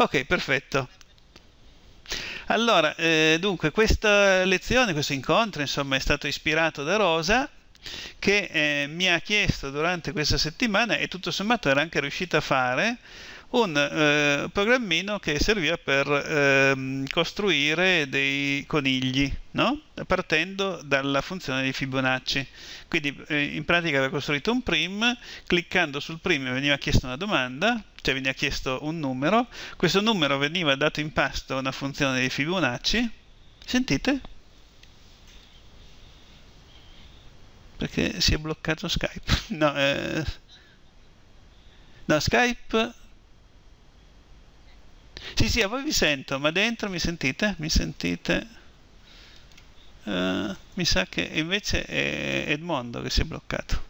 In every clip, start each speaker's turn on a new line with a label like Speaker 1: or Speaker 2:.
Speaker 1: Ok, perfetto. Allora, eh, dunque, questa lezione, questo incontro, insomma, è stato ispirato da Rosa che eh, mi ha chiesto durante questa settimana e tutto sommato era anche riuscita a fare un eh, programmino che serviva per eh, costruire dei conigli, no? partendo dalla funzione di Fibonacci. Quindi eh, in pratica aveva costruito un prim, cliccando sul prim veniva chiesta una domanda, cioè veniva chiesto un numero, questo numero veniva dato in pasto a una funzione di Fibonacci, sentite? Perché si è bloccato Skype? no, eh, no Skype sì, sì, a voi vi sento, ma dentro mi sentite? Mi sentite? Uh, mi sa che invece è Edmondo che si è bloccato.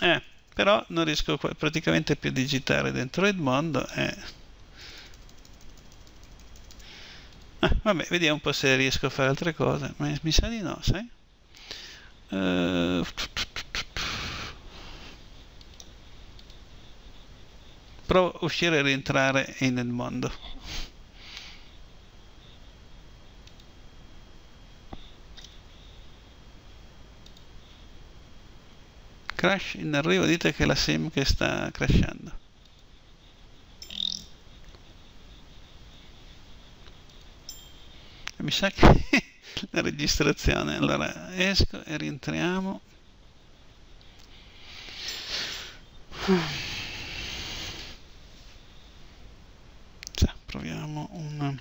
Speaker 1: Eh, però non riesco praticamente più a digitare dentro Edmondo. Eh. Ah, vabbè, vediamo un po' se riesco a fare altre cose. Ma mi sa di no, sai? Eh, Provo a uscire e rientrare nel mondo. Crash in arrivo, dite che la sim che sta crashando. mi sa che la registrazione allora esco e rientriamo cioè, proviamo un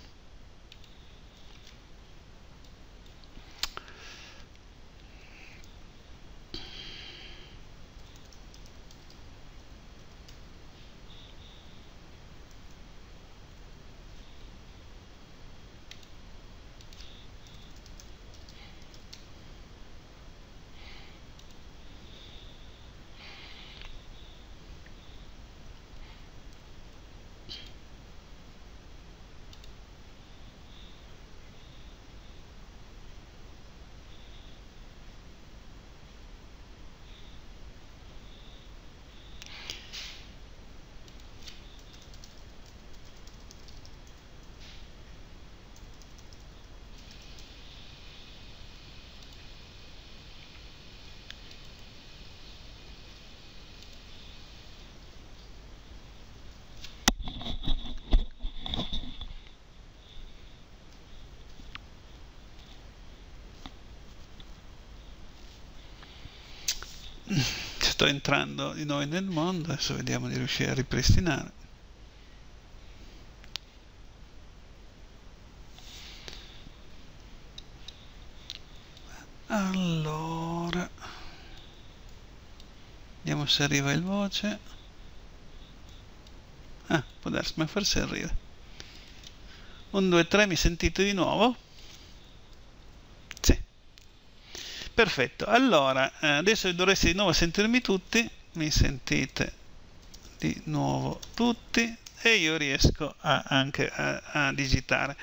Speaker 1: sto entrando di nuovo nel mondo, adesso vediamo di riuscire a ripristinare. Allora, vediamo se arriva il voce. Ah, può darsi, ma forse arriva. 1, 2, 3, mi sentite di nuovo? perfetto allora eh, adesso dovreste di nuovo sentirmi tutti mi sentite di nuovo tutti e io riesco a, anche a, a, digitare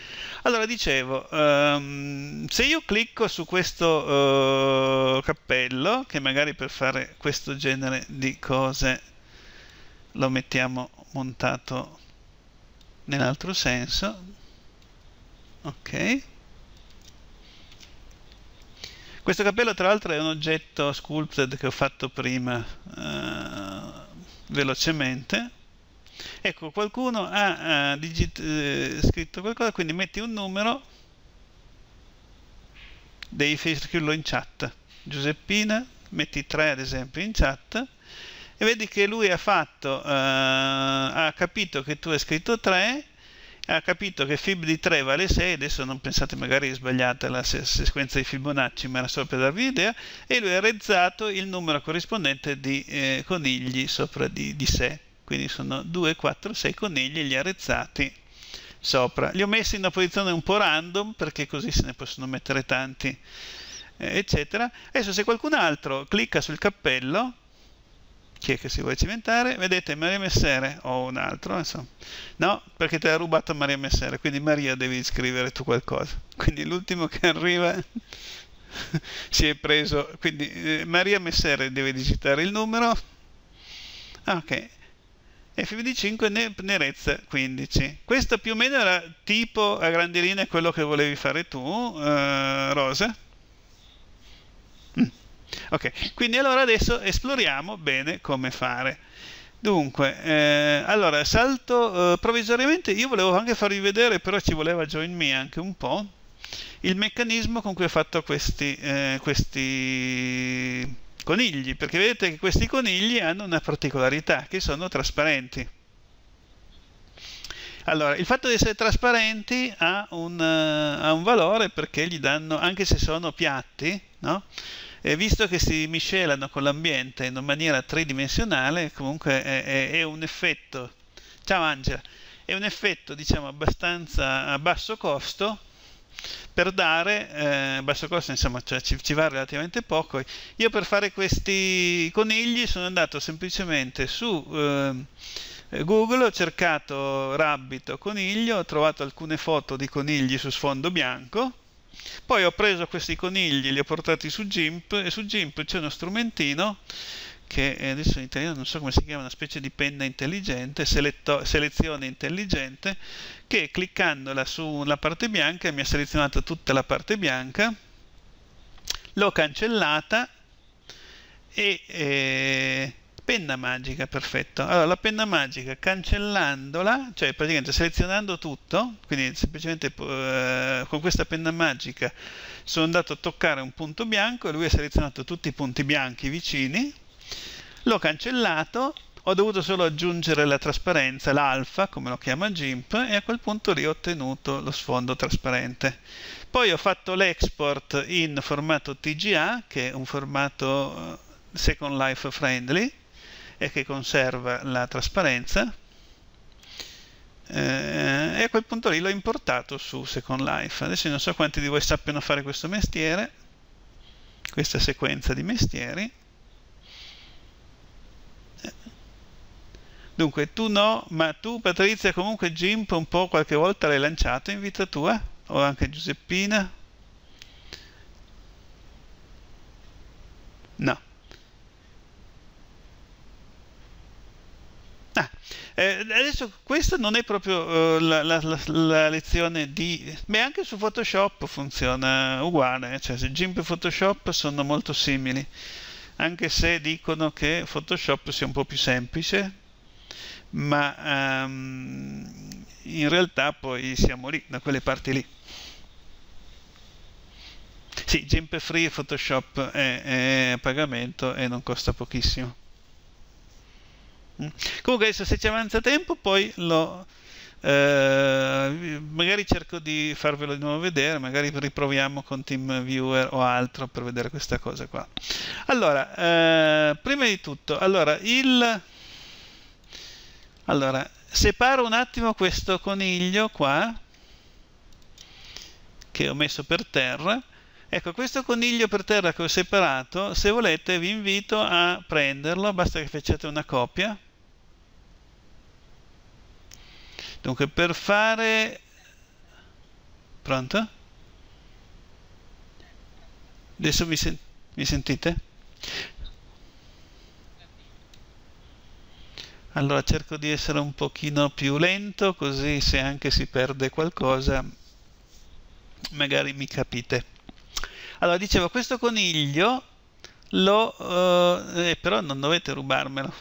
Speaker 1: allora dicevo um, se io clicco su questo uh, cappello che magari per fare questo genere di cose lo mettiamo montato nell'altro senso ok questo cappello tra l'altro è un oggetto sculpted che ho fatto prima eh, velocemente. Ecco, qualcuno ha, ha eh, eh, scritto qualcosa, quindi metti un numero, devi scriverlo in chat. Giuseppina, metti 3 ad esempio in chat e vedi che lui ha fatto, eh, ha capito che tu hai scritto 3 ha capito che fib di 3 vale 6, adesso non pensate magari è sbagliata la sequenza di Fibonacci, ma era solo per darvi un'idea, e lui ha rezzato il numero corrispondente di eh, conigli sopra di, di sé. Quindi sono 2, 4, 6 conigli, li ha rezzati sopra. Li ho messi in una posizione un po' random, perché così se ne possono mettere tanti, eh, eccetera. Adesso se qualcun altro clicca sul cappello, chi è che si vuole cimentare, vedete Maria Messere o un altro, insomma. no, perché te l'ha rubato Maria Messere, quindi Maria devi scrivere tu qualcosa, quindi l'ultimo che arriva si è preso, quindi eh, Maria Messere deve digitare il numero, ah, ok, FBD5 ne, nerezza 15. Questo più o meno era tipo a grandi linee quello che volevi fare tu, eh, Rosa. Ok, quindi allora adesso esploriamo bene come fare. Dunque, eh, allora salto eh, provvisoriamente, io volevo anche farvi vedere, però ci voleva join me anche un po', il meccanismo con cui ho fatto questi, eh, questi conigli, perché vedete che questi conigli hanno una particolarità, che sono trasparenti. Allora, il fatto di essere trasparenti ha un, uh, ha un valore perché gli danno, anche se sono piatti, no? eh, visto che si miscelano con l'ambiente in maniera tridimensionale, comunque è, è, è un effetto, ciao Angela, è un effetto diciamo abbastanza a basso costo per dare, eh, basso costo insomma cioè ci, ci, va relativamente poco, io per fare questi conigli sono andato semplicemente su... Eh, Google, ho cercato rabbito coniglio, ho trovato alcune foto di conigli su sfondo bianco poi ho preso questi conigli, li ho portati su GIMP e su GIMP c'è uno strumentino che eh, adesso in italiano non so come si chiama, una specie di penna intelligente, selezione intelligente, che cliccandola sulla parte bianca mi ha selezionato tutta la parte bianca, l'ho cancellata e eh, penna magica, perfetto. Allora, la penna magica cancellandola, cioè praticamente selezionando tutto, quindi semplicemente eh, con questa penna magica sono andato a toccare un punto bianco e lui ha selezionato tutti i punti bianchi vicini, l'ho cancellato, ho dovuto solo aggiungere la trasparenza, l'alfa, come lo chiama GIMP, e a quel punto lì ho ottenuto lo sfondo trasparente. Poi ho fatto l'export in formato TGA, che è un formato eh, Second Life friendly, e che conserva la trasparenza eh, e a quel punto lì l'ho importato su Second Life adesso non so quanti di voi sappiano fare questo mestiere questa sequenza di mestieri dunque tu no ma tu Patrizia comunque Jimp un po' qualche volta l'hai lanciato in vita tua o anche Giuseppina no Eh, adesso questa non è proprio eh, la, la, la, la, lezione di... Beh, anche su Photoshop funziona uguale, eh, cioè GIMP e Photoshop sono molto simili, anche se dicono che Photoshop sia un po' più semplice, ma ehm, in realtà poi siamo lì, da quelle parti lì. Sì, GIMP è free e Photoshop è, è a pagamento e non costa pochissimo. Mm. Comunque adesso se ci avanza tempo poi lo... Eh, magari cerco di farvelo di nuovo vedere, magari riproviamo con TeamViewer o altro per vedere questa cosa qua. Allora, eh, prima di tutto, allora, il... Allora, separo un attimo questo coniglio qua, che ho messo per terra, Ecco, questo coniglio per terra che ho separato, se volete vi invito a prenderlo, basta che facciate una copia Dunque per fare... Pronto? Adesso mi, sen mi sentite? Allora cerco di essere un pochino più lento così se anche si perde qualcosa magari mi capite. Allora dicevo questo coniglio lo, eh, eh, però non dovete rubarmelo.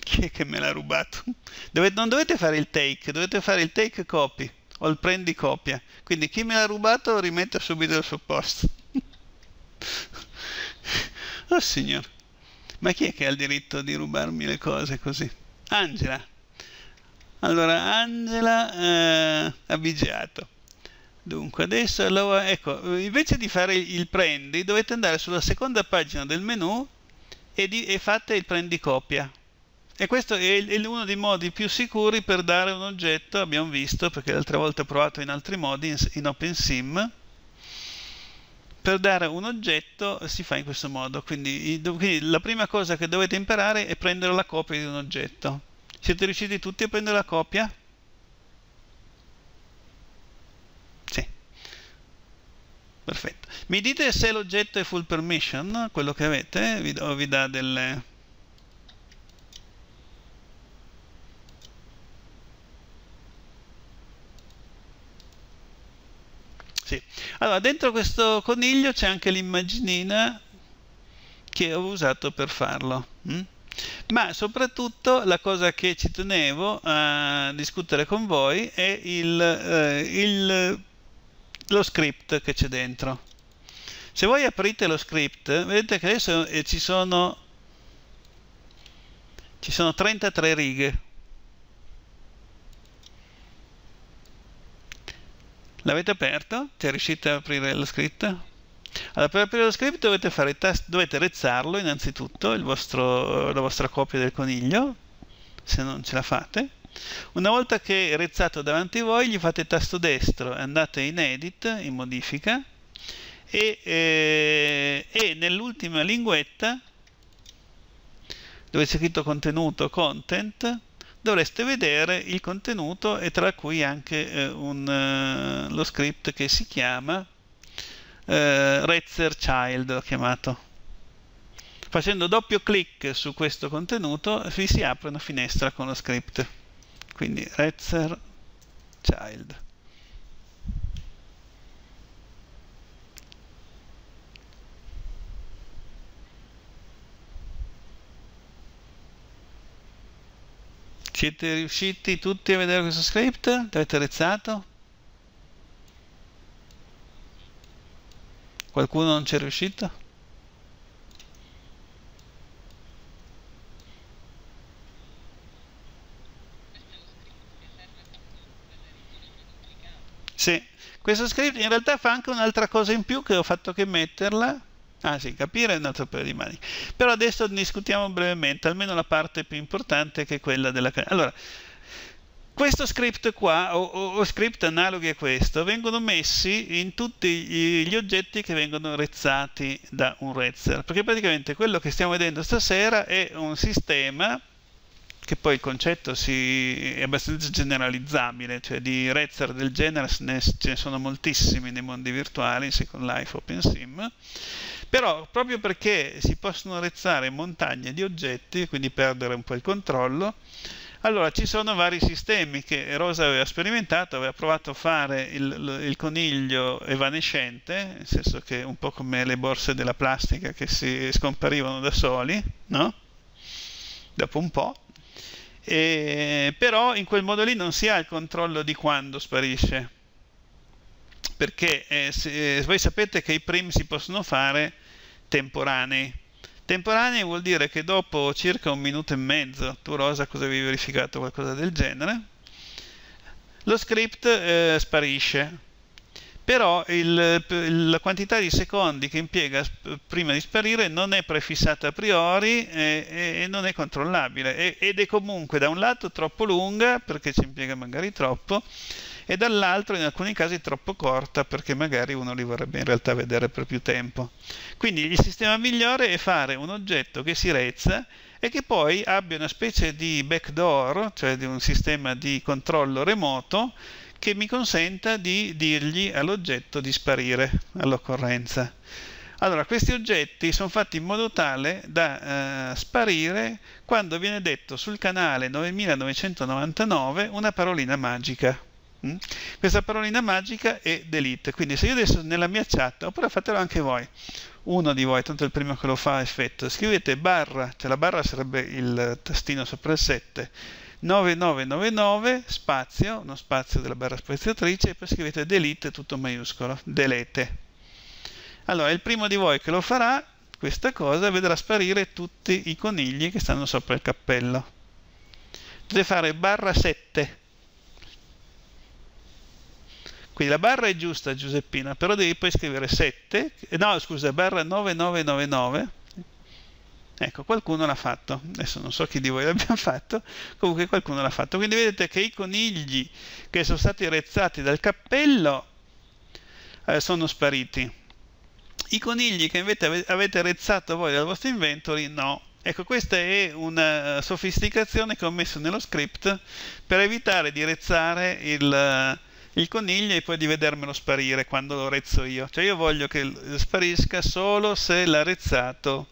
Speaker 1: Chi è che me l'ha rubato? Dovete, non dovete fare il take, dovete fare il take copy o il prendi copia. Quindi chi me l'ha rubato rimette subito al suo posto. oh signor, ma chi è che ha il diritto di rubarmi le cose così? Angela. Allora, Angela eh, Abigiato. Dunque, adesso allora, ecco, invece di fare il prendi, dovete andare sulla seconda pagina del menu e, di, e fate il prendi copia. E questo è, è, uno dei modi più sicuri per dare un oggetto, abbiamo visto, perché l'altra volta ho provato in altri modi, in, in OpenSim, per dare un oggetto si fa in questo modo. Quindi, quindi la prima cosa che dovete imparare è prendere la copia di un oggetto. Siete riusciti tutti a prendere la copia? perfetto mi dite se l'oggetto è full permission quello che avete vi, o vi dà delle sì. allora dentro questo coniglio c'è anche l'immaginina che ho usato per farlo hm? ma soprattutto la cosa che ci tenevo a discutere con voi è il, eh, il lo script che c'è dentro. Se voi aprite lo script, vedete che adesso eh, ci, sono, ci sono 33 righe. L'avete aperto? Ci cioè, riuscito ad aprire lo script? Allora, per aprire lo script dovete, fare i dovete rezzarlo innanzitutto, vostro, la vostra copia del coniglio, se non ce la fate. Una volta che è rezzato davanti a voi, gli fate tasto destro, andate in Edit, in Modifica, e, eh, e nell'ultima linguetta, dove c'è scritto contenuto, content, dovreste vedere il contenuto e tra cui anche eh, un, eh, lo script che si chiama eh, Razor Child, l'ho chiamato. Facendo doppio clic su questo contenuto vi si apre una finestra con lo script quindi Retzer child. Siete riusciti tutti a vedere questo script? L'avete rezzato? Qualcuno non ci è riuscito? Sì, questo script in realtà fa anche un'altra cosa in più che ho fatto che metterla. Ah sì, capire è un altro paio di mani. Però adesso discutiamo brevemente, almeno la parte più importante che è quella della... Allora, questo script qua, o, o, script analoghi a questo, vengono messi in tutti gli oggetti che vengono rezzati da un rezzer, perché praticamente quello che stiamo vedendo stasera è un sistema che poi il concetto si, è abbastanza generalizzabile, cioè di rezzer del genere ce ne sono moltissimi nei mondi virtuali, Second Life, OpenSim, però proprio perché si possono rezzare montagne di oggetti, quindi perdere un po' il controllo, allora ci sono vari sistemi che Rosa aveva sperimentato, aveva provato a fare il, il coniglio evanescente, nel senso che un po' come le borse della plastica che si scomparivano da soli, no? Dopo un po' E, però in quel modo lì non si ha il controllo di quando sparisce perché eh, se, eh, voi sapete che i prim si possono fare temporanei temporanei vuol dire che dopo circa un minuto e mezzo tu Rosa cosa avevi verificato qualcosa del genere lo script eh, sparisce però il, la quantità di secondi che impiega prima di sparire non è prefissata a priori e, e, e non è controllabile e, ed è comunque da un lato troppo lunga perché ci impiega magari troppo e dall'altro in alcuni casi troppo corta perché magari uno li vorrebbe in realtà vedere per più tempo. Quindi il sistema migliore è fare un oggetto che si rezza e che poi abbia una specie di backdoor, cioè di un sistema di controllo remoto che mi consenta di dirgli all'oggetto di sparire all'occorrenza. Allora, questi oggetti sono fatti in modo tale da eh, sparire quando viene detto sul canale 9999 una parolina magica. Mm? Questa parolina magica è delete, quindi se io adesso nella mia chat, oppure fatelo anche voi, uno di voi, tanto è il primo che lo fa effetto, scrivete barra, cioè la barra sarebbe il tastino sopra il 7, 9999 spazio, uno spazio della barra spaziatrice e poi scrivete delete tutto maiuscolo, delete. Allora il primo di voi che lo farà questa cosa vedrà sparire tutti i conigli che stanno sopra il cappello. Dovete fare barra 7. Quindi la barra è giusta Giuseppina, però devi poi scrivere 7, no scusa, barra 9999 Ecco, qualcuno l'ha fatto, adesso non so chi di voi l'abbia fatto, comunque qualcuno l'ha fatto. Quindi vedete che i conigli che sono stati rezzati dal cappello eh, sono spariti. I conigli che invece avete rezzato voi dal vostro inventory, no. Ecco, questa è una sofisticazione che ho messo nello script per evitare di rezzare il, il coniglio e poi di vedermelo sparire quando lo rezzo io. Cioè io voglio che sparisca solo se l'ha rezzato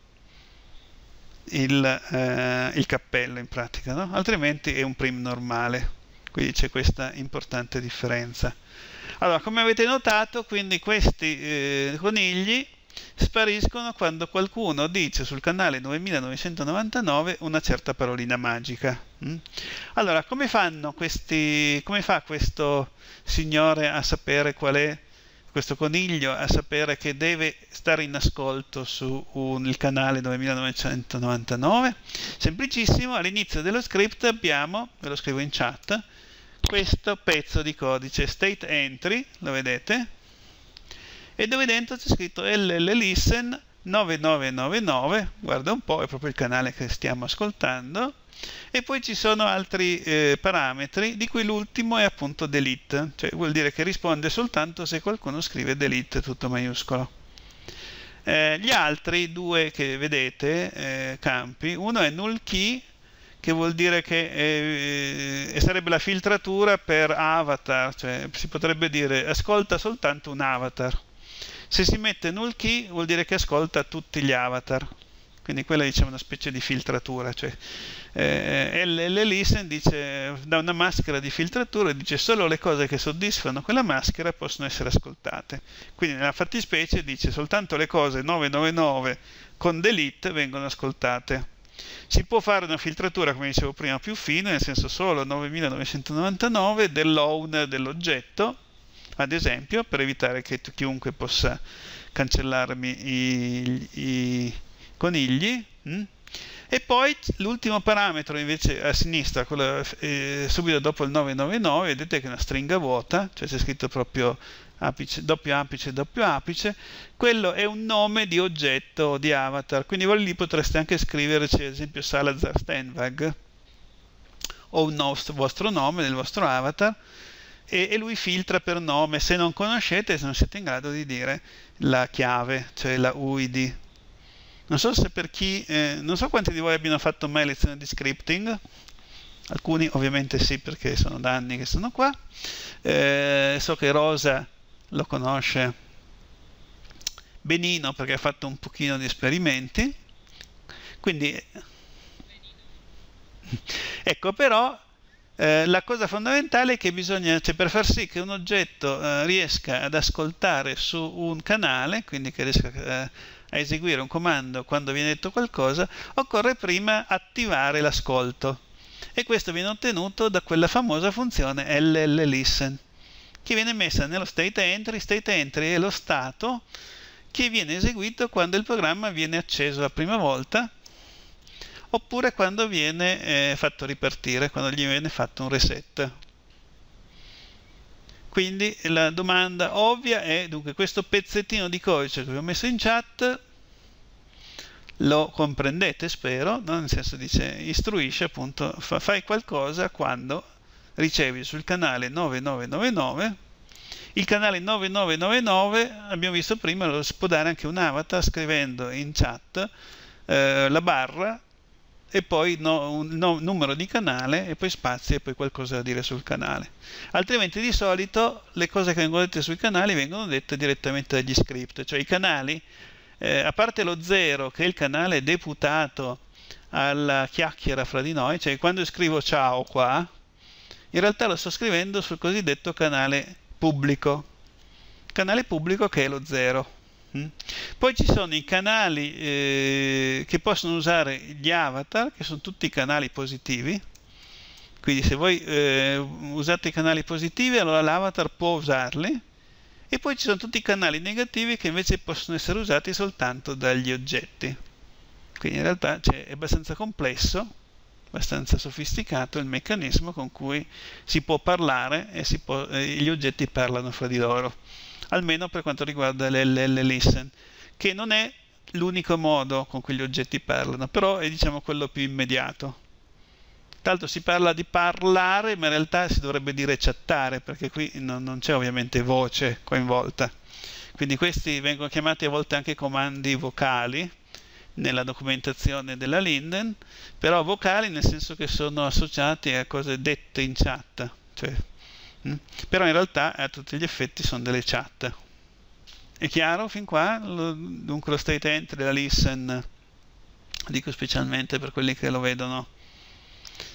Speaker 1: il, eh, il cappello in pratica, no? altrimenti è un prim normale, quindi c'è questa importante differenza. Allora, come avete notato, quindi questi eh, conigli spariscono quando qualcuno dice sul canale 9999 una certa parolina magica. Mm? Allora, come, questi, come fa questo signore a sapere qual è questo coniglio a sapere che deve stare in ascolto sul canale 9999 semplicissimo all'inizio dello script abbiamo ve lo scrivo in chat questo pezzo di codice state entry lo vedete e dove dentro c'è scritto lllisten 9999 guarda un po' è proprio il canale che stiamo ascoltando e poi ci sono altri eh, parametri di cui l'ultimo è appunto delete, cioè vuol dire che risponde soltanto se qualcuno scrive delete tutto maiuscolo. Eh, gli altri due che vedete, eh, campi, uno è null key che vuol dire che eh, eh sarebbe la filtratura per avatar, cioè si potrebbe dire ascolta soltanto un avatar. Se si mette null key vuol dire che ascolta tutti gli avatar quindi quella diciamo, una specie di filtratura, cioè eh, eh LLListen dice, da una maschera di filtratura dice solo le cose che soddisfano quella maschera possono essere ascoltate, quindi nella fattispecie dice soltanto le cose 999 con delete vengono ascoltate. Si può fare una filtratura, come dicevo prima, più fine, nel senso solo 9999 dell'owner dell'oggetto, ad esempio, per evitare che chiunque possa cancellarmi i, i conigli, mm? e poi l'ultimo parametro invece a sinistra, quello, eh, subito dopo il 999, vedete che è una stringa vuota, cioè c'è scritto proprio apice, doppio apice, doppio apice, quello è un nome di oggetto o di avatar, quindi voi lì potreste anche scrivere, ad esempio, Salazar Stenwag, o un nostro, vostro nome nel vostro avatar, e, e, lui filtra per nome, se non conoscete, se non siete in grado di dire la chiave, cioè la UID non so se per chi, eh, non so quanti di voi abbiano fatto mai lezione di scripting, alcuni ovviamente sì perché sono da anni che sono qua, eh, so che Rosa lo conosce benino perché ha fatto un pochino di esperimenti, quindi ecco però eh, la cosa fondamentale è che bisogna, cioè, per far sì che un oggetto eh, riesca ad ascoltare su un canale, quindi che riesca eh, a eseguire un comando quando viene detto qualcosa, occorre prima attivare l'ascolto. E questo viene ottenuto da quella famosa funzione LLListen, che viene messa nello state entry. State entry è lo stato che viene eseguito quando il programma viene acceso la prima volta oppure quando viene eh, fatto ripartire, quando gli viene fatto un reset. Quindi la domanda ovvia è, dunque questo pezzettino di codice che vi ho messo in chat, lo comprendete spero, no? nel senso dice istruisce appunto, fa, fai qualcosa quando ricevi sul canale 9999 il canale 9999 abbiamo visto prima lo si può dare anche un avatar scrivendo in chat eh, la barra e poi no, un no, numero di canale e poi spazio e poi qualcosa da dire sul canale. Altrimenti di solito le cose che vengono dette sui canali vengono dette direttamente dagli script, cioè i canali, eh, a parte lo 0 che è il canale deputato alla chiacchiera fra di noi, cioè quando scrivo ciao qua, in realtà lo sto scrivendo sul cosiddetto canale pubblico, canale pubblico che è lo 0 Mm? Poi ci sono i canali eh, che possono usare gli avatar, che sono tutti canali positivi. Quindi se voi eh, usate i canali positivi, allora l'avatar può usarli. E poi ci sono tutti i canali negativi che invece possono essere usati soltanto dagli oggetti. Quindi in realtà cioè, è abbastanza complesso, abbastanza sofisticato il meccanismo con cui si può parlare e può, eh, gli oggetti parlano fra di loro almeno per quanto riguarda l'LL listen, che non è l'unico modo con cui gli oggetti parlano, però è diciamo quello più immediato. Tanto si parla di parlare, ma in realtà si dovrebbe dire chattare, perché qui non, non c'è ovviamente voce coinvolta. Quindi questi vengono chiamati a volte anche comandi vocali nella documentazione della Linden, però vocali nel senso che sono associati a cose dette in chat, cioè Mm? però in realtà a tutti gli effetti sono delle chat è chiaro fin qua? Lo, dunque lo state entry, la listen dico specialmente per quelli che lo vedono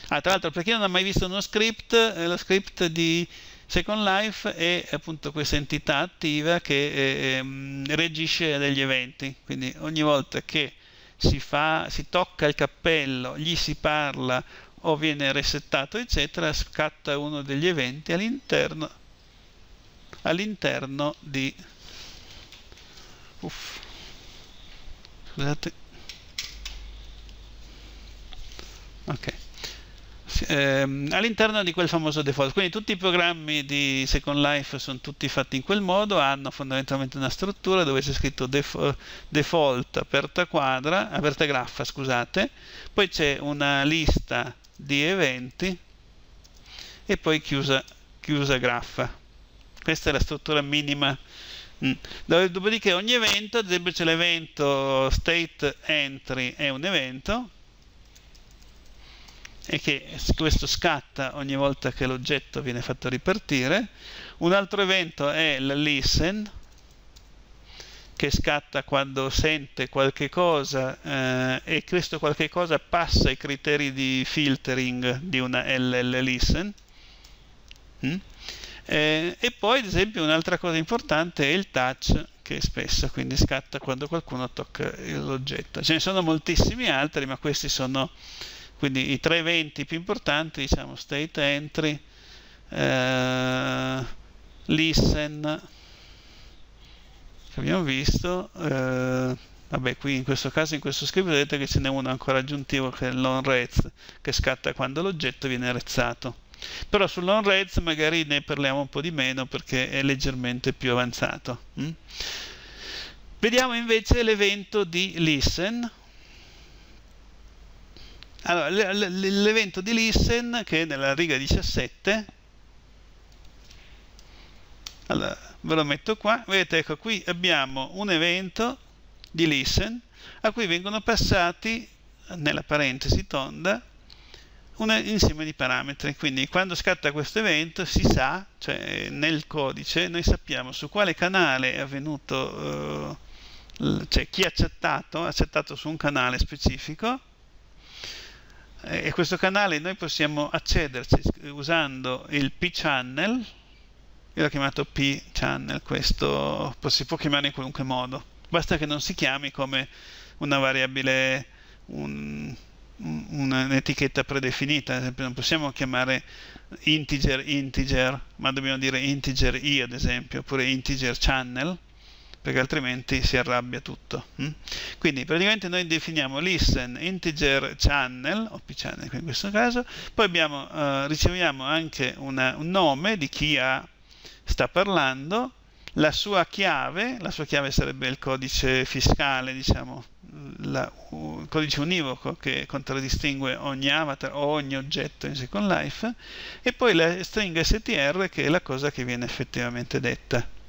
Speaker 1: ah, tra l'altro per chi non ha mai visto uno script eh, lo script di Second Life è appunto questa entità attiva che eh, ehm, regisce degli eventi quindi ogni volta che si, fa, si tocca il cappello, gli si parla o viene resettato eccetera scatta uno degli eventi all'interno all'interno di uff, scusate ok ehm, all'interno di quel famoso default quindi tutti i programmi di Second Life sono tutti fatti in quel modo hanno fondamentalmente una struttura dove c'è scritto default, default aperta quadra aperta graffa scusate poi c'è una lista di eventi e poi chiusa, chiusa graffa. Questa è la struttura minima. Mm. Dopodiché ogni evento, ad esempio c'è l'evento state entry è un evento e che questo scatta ogni volta che l'oggetto viene fatto ripartire. Un altro evento è la listen che scatta quando sente qualche cosa eh, e questo qualche cosa passa i criteri di filtering di una LL listen. Mm? Eh, e poi ad esempio un'altra cosa importante è il touch che spesso quindi scatta quando qualcuno tocca l'oggetto. Ce ne sono moltissimi altri ma questi sono quindi i tre eventi più importanti diciamo state entry, eh, listen, che abbiamo visto eh, vabbè qui in questo caso in questo script vedete che ce n'è uno ancora aggiuntivo che è l'onRez che scatta quando l'oggetto viene rezzato però sull'onRez magari ne parliamo un po' di meno perché è leggermente più avanzato mm? vediamo invece l'evento di listen allora, l'evento di listen che è nella riga 17 allora, ve lo metto qua vedete ecco qui abbiamo un evento di listen a cui vengono passati nella parentesi tonda un insieme di parametri quindi quando scatta questo evento si sa cioè nel codice noi sappiamo su quale canale è avvenuto eh, cioè chi ha accettato, ha accettato su un canale specifico e questo canale noi possiamo accederci usando il p-channel io l'ho chiamato P channel, questo si può chiamare in qualunque modo, basta che non si chiami come una variabile, un, un, un'etichetta predefinita, ad esempio non possiamo chiamare integer integer, ma dobbiamo dire integer i ad esempio, oppure integer channel, perché altrimenti si arrabbia tutto. Hm? Quindi praticamente noi definiamo listen integer channel, o p channel in questo caso, poi abbiamo, eh, riceviamo anche una, un nome di chi ha sta parlando, la sua chiave, la sua chiave sarebbe il codice fiscale, diciamo, la, il codice univoco che contraddistingue ogni avatar o ogni oggetto in Second Life, e poi la stringa str che è la cosa che viene effettivamente detta.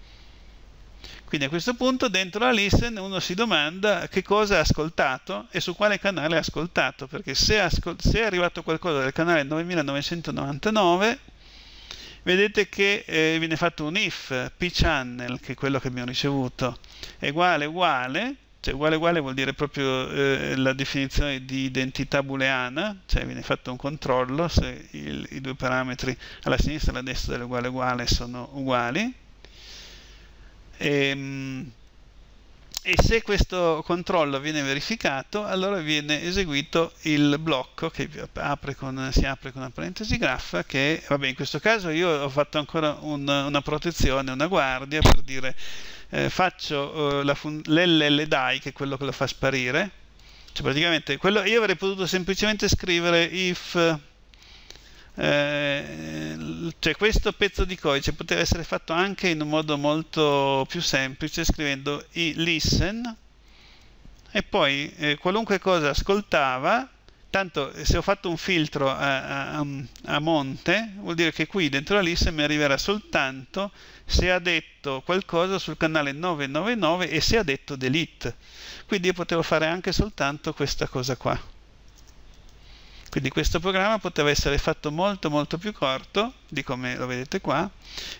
Speaker 1: Quindi a questo punto dentro la listen uno si domanda che cosa ha ascoltato e su quale canale ha ascoltato, perché se, ascol se è arrivato qualcosa dal canale 9999 vedete che eh, viene fatto un if pchannel, che è quello che abbiamo ricevuto, è uguale uguale, cioè uguale uguale vuol dire proprio eh, la definizione di identità booleana, cioè viene fatto un controllo se il, i due parametri alla sinistra e alla destra dell'uguale uguale sono uguali. E, ehm, e se questo controllo viene verificato allora viene eseguito il blocco che apre con, si apre con una parentesi graffa che vabbè in questo caso io ho fatto ancora un, una protezione, una guardia per dire eh, faccio eh, l'LLDAI che è quello che lo fa sparire cioè praticamente quello, io avrei potuto semplicemente scrivere if eh, cioè questo pezzo di codice poteva essere fatto anche in un modo molto più semplice scrivendo i listen e poi eh, qualunque cosa ascoltava tanto eh, se ho fatto un filtro a, a, a, monte vuol dire che qui dentro la listen mi arriverà soltanto se ha detto qualcosa sul canale 999 e se ha detto delete quindi io potevo fare anche soltanto questa cosa qua quindi questo programma poteva essere fatto molto molto più corto di come lo vedete qua.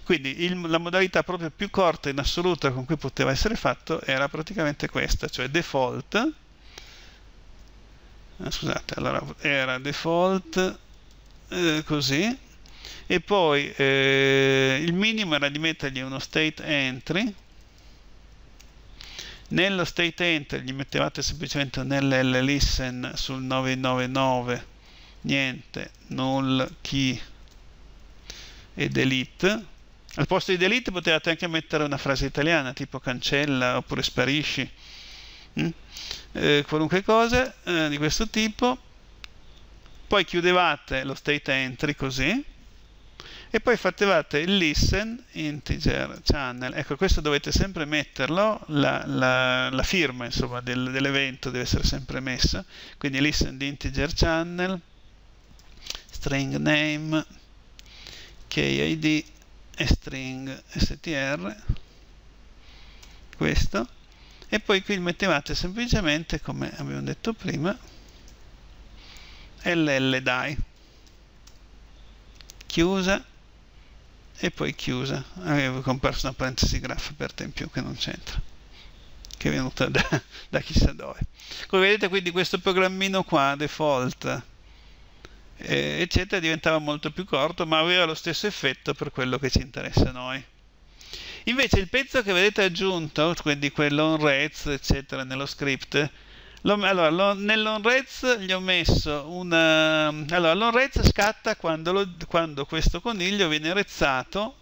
Speaker 1: Quindi il, la modalità proprio più corta in assoluto con cui poteva essere fatto era praticamente questa, cioè default. Ah, scusate, allora era default eh, così e poi eh, il minimo era di mettergli uno state entry nello state enter gli mettevate semplicemente un ll listen sul 999 niente null key e delete al posto di delete potevate anche mettere una frase italiana tipo cancella oppure sparisci mm? eh, qualunque cosa eh, di questo tipo poi chiudevate lo state entry così e poi fatevate il listen integer channel ecco questo dovete sempre metterlo la, la, la firma dell'evento deve essere sempre messa quindi listen integer channel string name kid e string str questo e poi qui mettevate semplicemente come abbiamo detto prima ll dai chiusa e poi chiusa avevo eh, comparso una parentesi graph per te che non c'entra che è venuta da, da chissà dove come vedete quindi questo programmino qua default eccetera, diventava molto più corto, ma aveva lo stesso effetto per quello che ci interessa a noi. Invece il pezzo che vedete aggiunto, quindi quell'onRez, eccetera, nello script, lo, allora, lo, nell'onRez gli ho messo una... Eh, allora, l'onRez scatta quando, lo, quando questo coniglio viene rezzato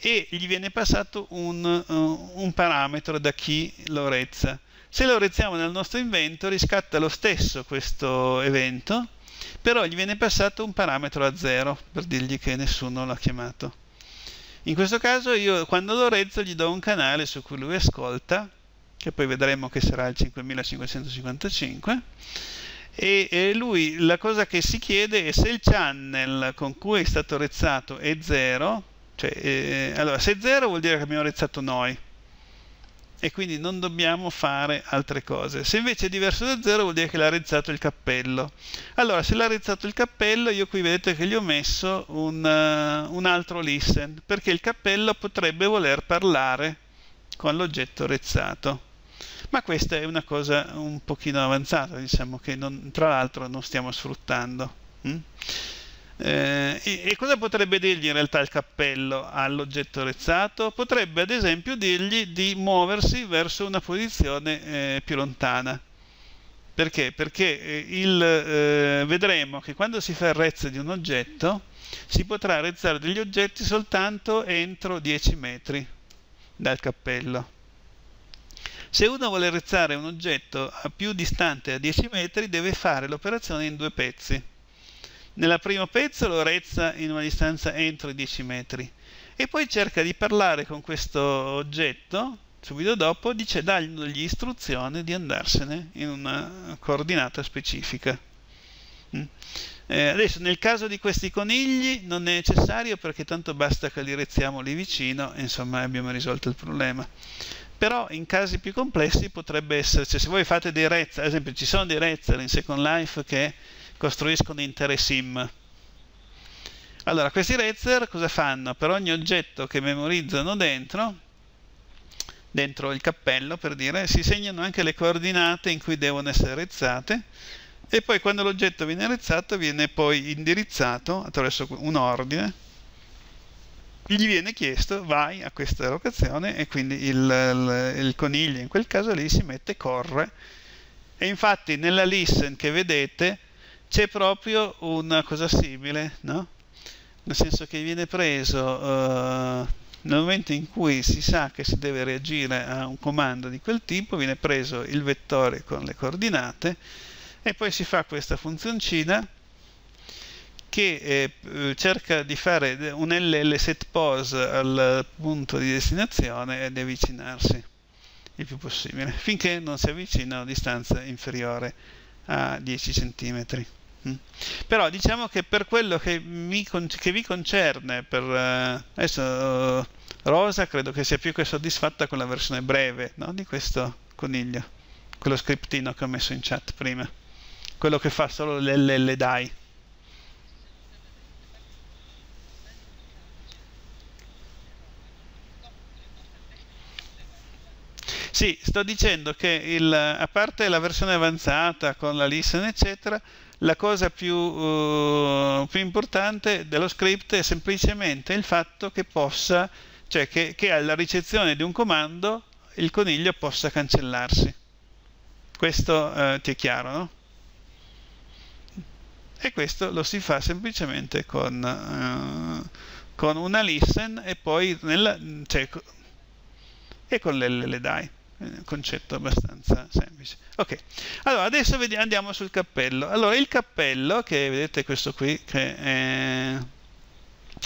Speaker 1: e gli viene passato un, eh, un, parametro da chi lo rezza. Se lo rezziamo nel nostro inventory scatta lo stesso questo evento però gli viene passato un parametro a 0 per dirgli che nessuno l'ha chiamato. In questo caso io quando lo rezzo gli do un canale su cui lui ascolta, che poi vedremo che sarà il 5555, e, lui la cosa che si chiede è se il channel con cui è stato rezzato è 0, cioè, eh, allora se è 0 vuol dire che abbiamo rezzato noi, e quindi non dobbiamo fare altre cose. Se invece è diverso da 0 vuol dire che l'ha arezzato il cappello. Allora, se l'ha arezzato il cappello, io qui vedete che gli ho messo un, uh, un altro listen, perché il cappello potrebbe voler parlare con l'oggetto rezzato. Ma questa è una cosa un pochino avanzata, diciamo, che non, tra l'altro non stiamo sfruttando. Mm? Eh, e, e, cosa potrebbe dirgli in realtà il cappello all'oggetto rezzato? Potrebbe ad esempio dirgli di muoversi verso una posizione eh, più lontana. Perché? Perché eh, il, eh, vedremo che quando si fa il rezzo di un oggetto si potrà rezzare degli oggetti soltanto entro 10 metri dal cappello. Se uno vuole rezzare un oggetto più distante a 10 metri deve fare l'operazione in due pezzi nella prima pezza lo rezza in una distanza entro i 10 metri e poi cerca di parlare con questo oggetto subito dopo dice dandogli istruzione di andarsene in una coordinata specifica. Mm. Eh, adesso nel caso di questi conigli non è necessario perché tanto basta che li rezziamo lì vicino e insomma abbiamo risolto il problema. Però in casi più complessi potrebbe esserci, cioè se voi fate dei rezzer, ad esempio ci sono dei rezzer in Second Life che costruiscono intere sim. Allora, questi razzer cosa fanno? Per ogni oggetto che memorizzano dentro, dentro il cappello per dire, si segnano anche le coordinate in cui devono essere rezzate e poi quando l'oggetto viene rezzato viene poi indirizzato attraverso un ordine gli viene chiesto vai a questa locazione e quindi il, il, il, coniglio in quel caso lì si mette corre e infatti nella listen che vedete c'è proprio una cosa simile, no? Nel senso che viene preso uh, nel momento in cui si sa che si deve reagire a un comando di quel tipo, viene preso il vettore con le coordinate e poi si fa questa funzioncina che eh, eh cerca di fare un LL set pose al punto di destinazione e di avvicinarsi il più possibile finché non si avvicina a una distanza inferiore a 10 cm. Però diciamo che per quello che, mi, che vi concerne, per, eh, adesso Rosa credo che sia più che soddisfatta con la versione breve no? di questo coniglio, quello scriptino che ho messo in chat prima, quello che fa solo l'LL dai. Sì, sto dicendo che il, a parte la versione avanzata con la listen eccetera, la cosa più, uh, più, importante dello script è semplicemente il fatto che possa, cioè che, che alla ricezione di un comando il coniglio possa cancellarsi. Questo uh, ti è chiaro, no? E questo lo si fa semplicemente con, uh, con una listen e poi nella, cioè, e con le, le, le eh, concetto abbastanza semplice. Ok, allora adesso andiamo sul cappello. Allora il cappello, che vedete questo qui, che è...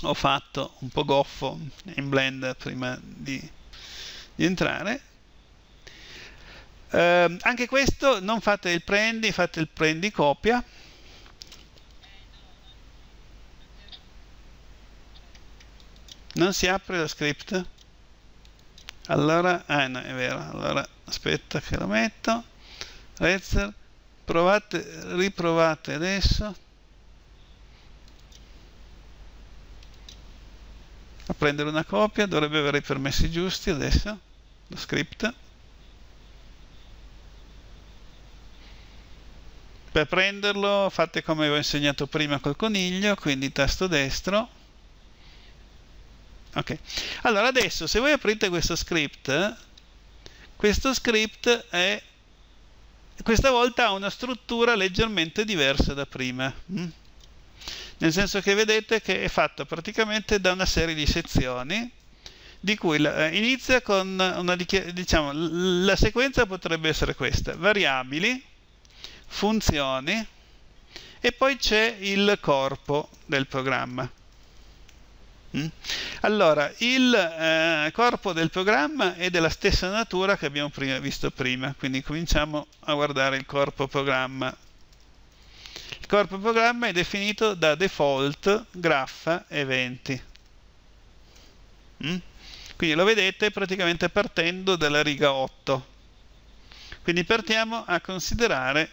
Speaker 1: ho fatto un po' goffo in Blender prima di, di entrare. Eh, anche questo non fate il prendi, fate il prendi copia. Non si apre lo script? allora ah no è vero allora aspetta che lo metto Rezzer provate riprovate adesso a prendere una copia dovrebbe avere i permessi giusti adesso lo script per prenderlo fate come vi ho insegnato prima col coniglio quindi tasto destro ok allora adesso se voi aprite questo script questo script è questa volta ha una struttura leggermente diversa da prima mm? nel senso che vedete che è fatto praticamente da una serie di sezioni di cui eh, inizia con una diciamo la sequenza potrebbe essere questa variabili funzioni e poi c'è il corpo del programma Mm? Allora, il eh, corpo del programma è della stessa natura che abbiamo prima, visto prima, quindi cominciamo a guardare il corpo programma. Il corpo programma è definito da default graffa eventi. Mm? Quindi lo vedete praticamente partendo dalla riga 8. Quindi partiamo a considerare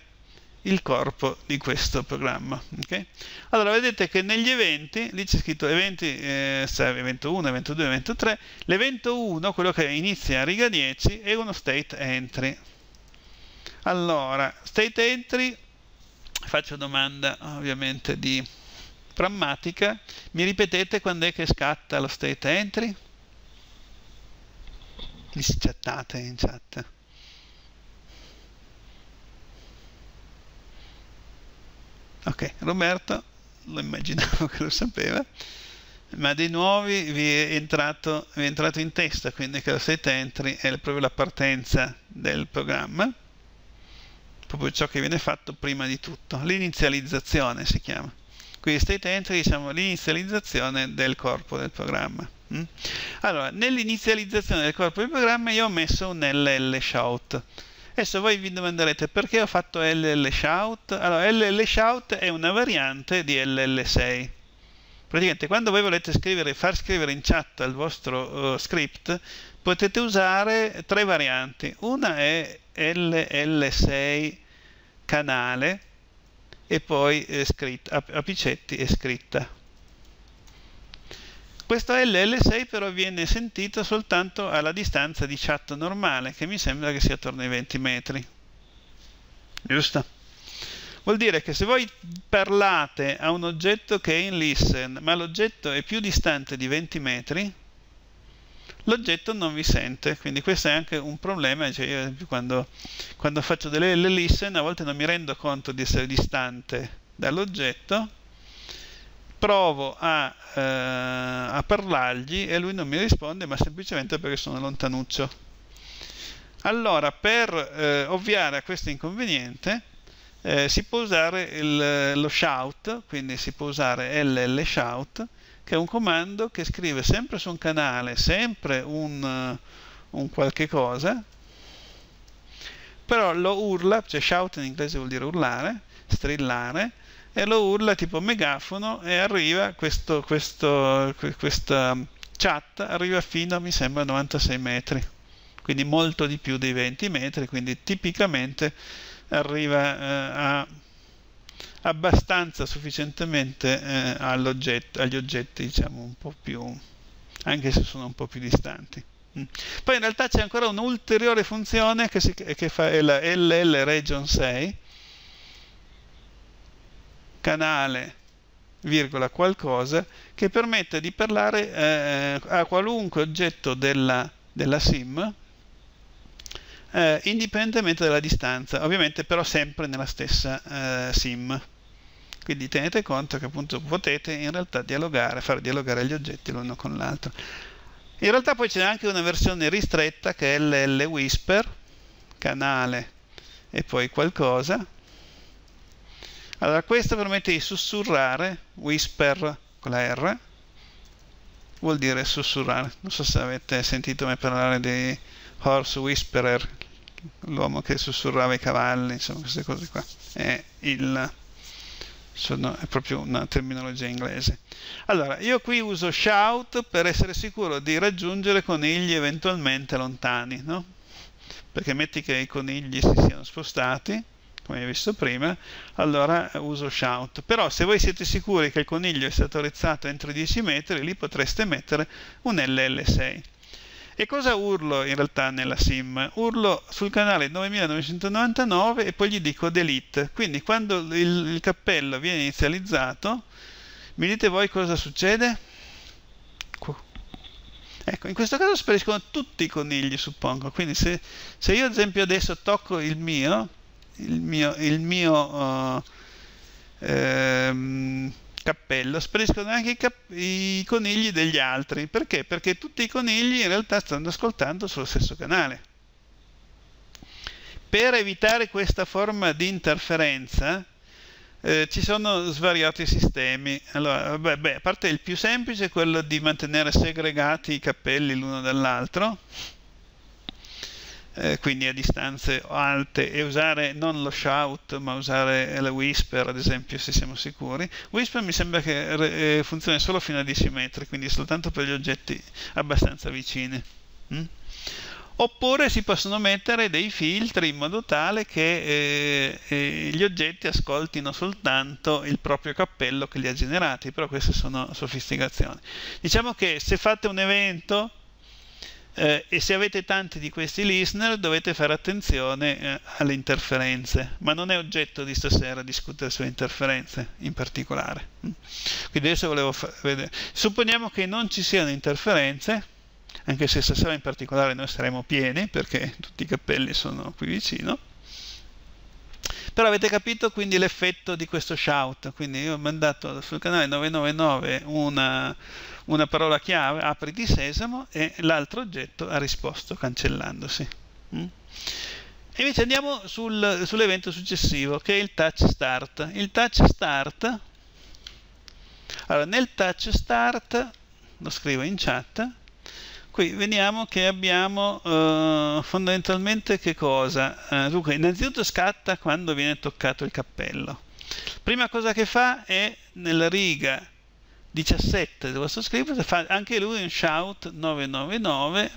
Speaker 1: il corpo di questo programma. Okay? Allora vedete che negli eventi, lì c'è scritto eventi, eh, evento 1, evento 2, evento 3, l'evento 1, quello che inizia a riga 10, è uno state entry. Allora, state entry, faccio domanda ovviamente di grammatica, mi ripetete quando è che scatta lo state entry? Mi chattate in chat. ok Roberto lo immaginavo che lo sapeva ma dei nuovi vi è entrato, vi è entrato in testa quindi che lo seta entry è proprio la partenza del programma proprio ciò che viene fatto prima di tutto l'inizializzazione si chiama quindi state entry diciamo l'inizializzazione del corpo del programma mm? allora nell'inizializzazione del corpo del programma io ho messo un LL shout Adesso voi vi domanderete perché ho fatto LL Shout. Allora, LL Shout è una variante di LL6. Praticamente quando voi volete scrivere, far scrivere in chat al vostro uh, script, potete usare tre varianti. Una è LL6 canale e poi eh, scritta, a, a picetti e scritta. Questo LL6 però viene sentito soltanto alla distanza di chat normale, che mi sembra che sia attorno ai 20 metri. Giusto? Vuol dire che se voi parlate a un oggetto che è in listen, ma l'oggetto è più distante di 20 metri, l'oggetto non vi sente, quindi questo è anche un problema, cioè io quando, quando faccio delle L listen a volte non mi rendo conto di essere distante dall'oggetto provo a, eh, a parlargli e lui non mi risponde, ma semplicemente perché sono lontanuccio. Allora, per eh, ovviare a questo inconveniente, eh, si può usare il, lo shout, quindi si può usare ll shout, che è un comando che scrive sempre su un canale, sempre un, un qualche cosa, però lo urla, cioè shout in inglese vuol dire urlare, strillare, e lo urla tipo megafono e arriva questo, questo, questa chat arriva fino a mi sembra 96 metri quindi molto di più dei 20 metri quindi tipicamente arriva eh, a abbastanza sufficientemente eh, agli oggetti diciamo un po' più anche se sono un po' più distanti mm. poi in realtà c'è ancora un'ulteriore funzione che, si, che fa, è la LL Region 6 canale virgola qualcosa che permette di parlare eh, eh, a qualunque oggetto della, della sim eh, indipendentemente dalla distanza ovviamente però sempre nella stessa eh, sim quindi tenete conto che appunto potete in realtà dialogare far dialogare gli oggetti l'uno con l'altro in realtà poi c'è anche una versione ristretta che è LL Whisper canale e poi qualcosa allora, questo permette di sussurrare, whisper con la R, vuol dire sussurrare. Non so se avete sentito me parlare di Horse Whisperer, l'uomo che sussurrava i cavalli, insomma queste cose qua. È, il, sono, è proprio una terminologia inglese. Allora, io qui uso shout per essere sicuro di raggiungere conigli eventualmente lontani, no? Perché metti che i conigli si siano spostati, come visto prima, allora uso shout. Però se voi siete sicuri che il coniglio è stato rezzato entro 10 metri, lì potreste mettere un LL6. E cosa urlo in realtà nella sim? Urlo sul canale 9999 e poi gli dico delete. Quindi quando il, il cappello viene inizializzato, mi dite voi cosa succede? Ecco, in questo caso spariscono tutti i conigli, suppongo. Quindi se, se io ad esempio adesso tocco il mio, il mio, il mio uh, ehm, cappello, spariscono anche i, cap- i conigli degli altri. Perché? Perché tutti i conigli in realtà stanno ascoltando sullo stesso canale. Per evitare questa forma di interferenza, eh, ci sono svariati sistemi. Allora, beh, beh, a parte il più semplice, quello di mantenere segregati i cappelli l'uno dall'altro, eh, quindi a distanze alte e usare non lo shout ma usare la whisper ad esempio se siamo sicuri whisper mi sembra che eh, funzioni solo fino a 10 metri quindi soltanto per gli oggetti abbastanza vicini mm? oppure si possono mettere dei filtri in modo tale che eh, eh, gli oggetti ascoltino soltanto il proprio cappello che li ha generati, però queste sono sofisticazioni. Diciamo che se fate un evento eh, e se avete tanti di questi listener dovete fare attenzione eh, alle interferenze, ma non è oggetto di stasera discutere sulle interferenze in particolare. Mm. Quindi adesso volevo vedere. Supponiamo che non ci siano interferenze, anche se stasera in particolare noi saremo pieni perché tutti i cappelli sono qui vicino però avete capito quindi l'effetto di questo shout quindi io ho mandato sul canale 999 una, una parola chiave apri di sesamo e l'altro oggetto ha risposto cancellandosi mm? E invece andiamo sul, sull'evento successivo che è il touch start. Il touch start, allora nel touch start, lo scrivo in chat, qui vediamo che abbiamo eh, fondamentalmente che cosa? Eh, dunque, innanzitutto scatta quando viene toccato il cappello. Prima cosa che fa è nella riga 17 del vostro script, fa anche lui un shout 999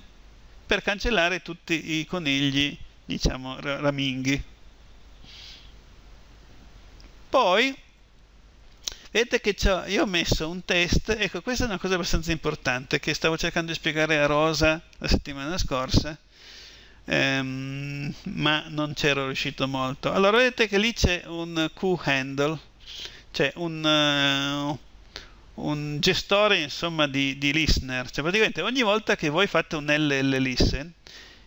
Speaker 1: per cancellare tutti i conigli, diciamo, raminghi. Poi Vedete che io ho messo un test, ecco questa è una cosa abbastanza importante che stavo cercando di spiegare a Rosa la settimana scorsa, ehm, ma non c'ero riuscito molto. Allora vedete che lì c'è un Q-handle, cioè un, uh, un, gestore insomma di, di listener, cioè praticamente ogni volta che voi fate un LLListen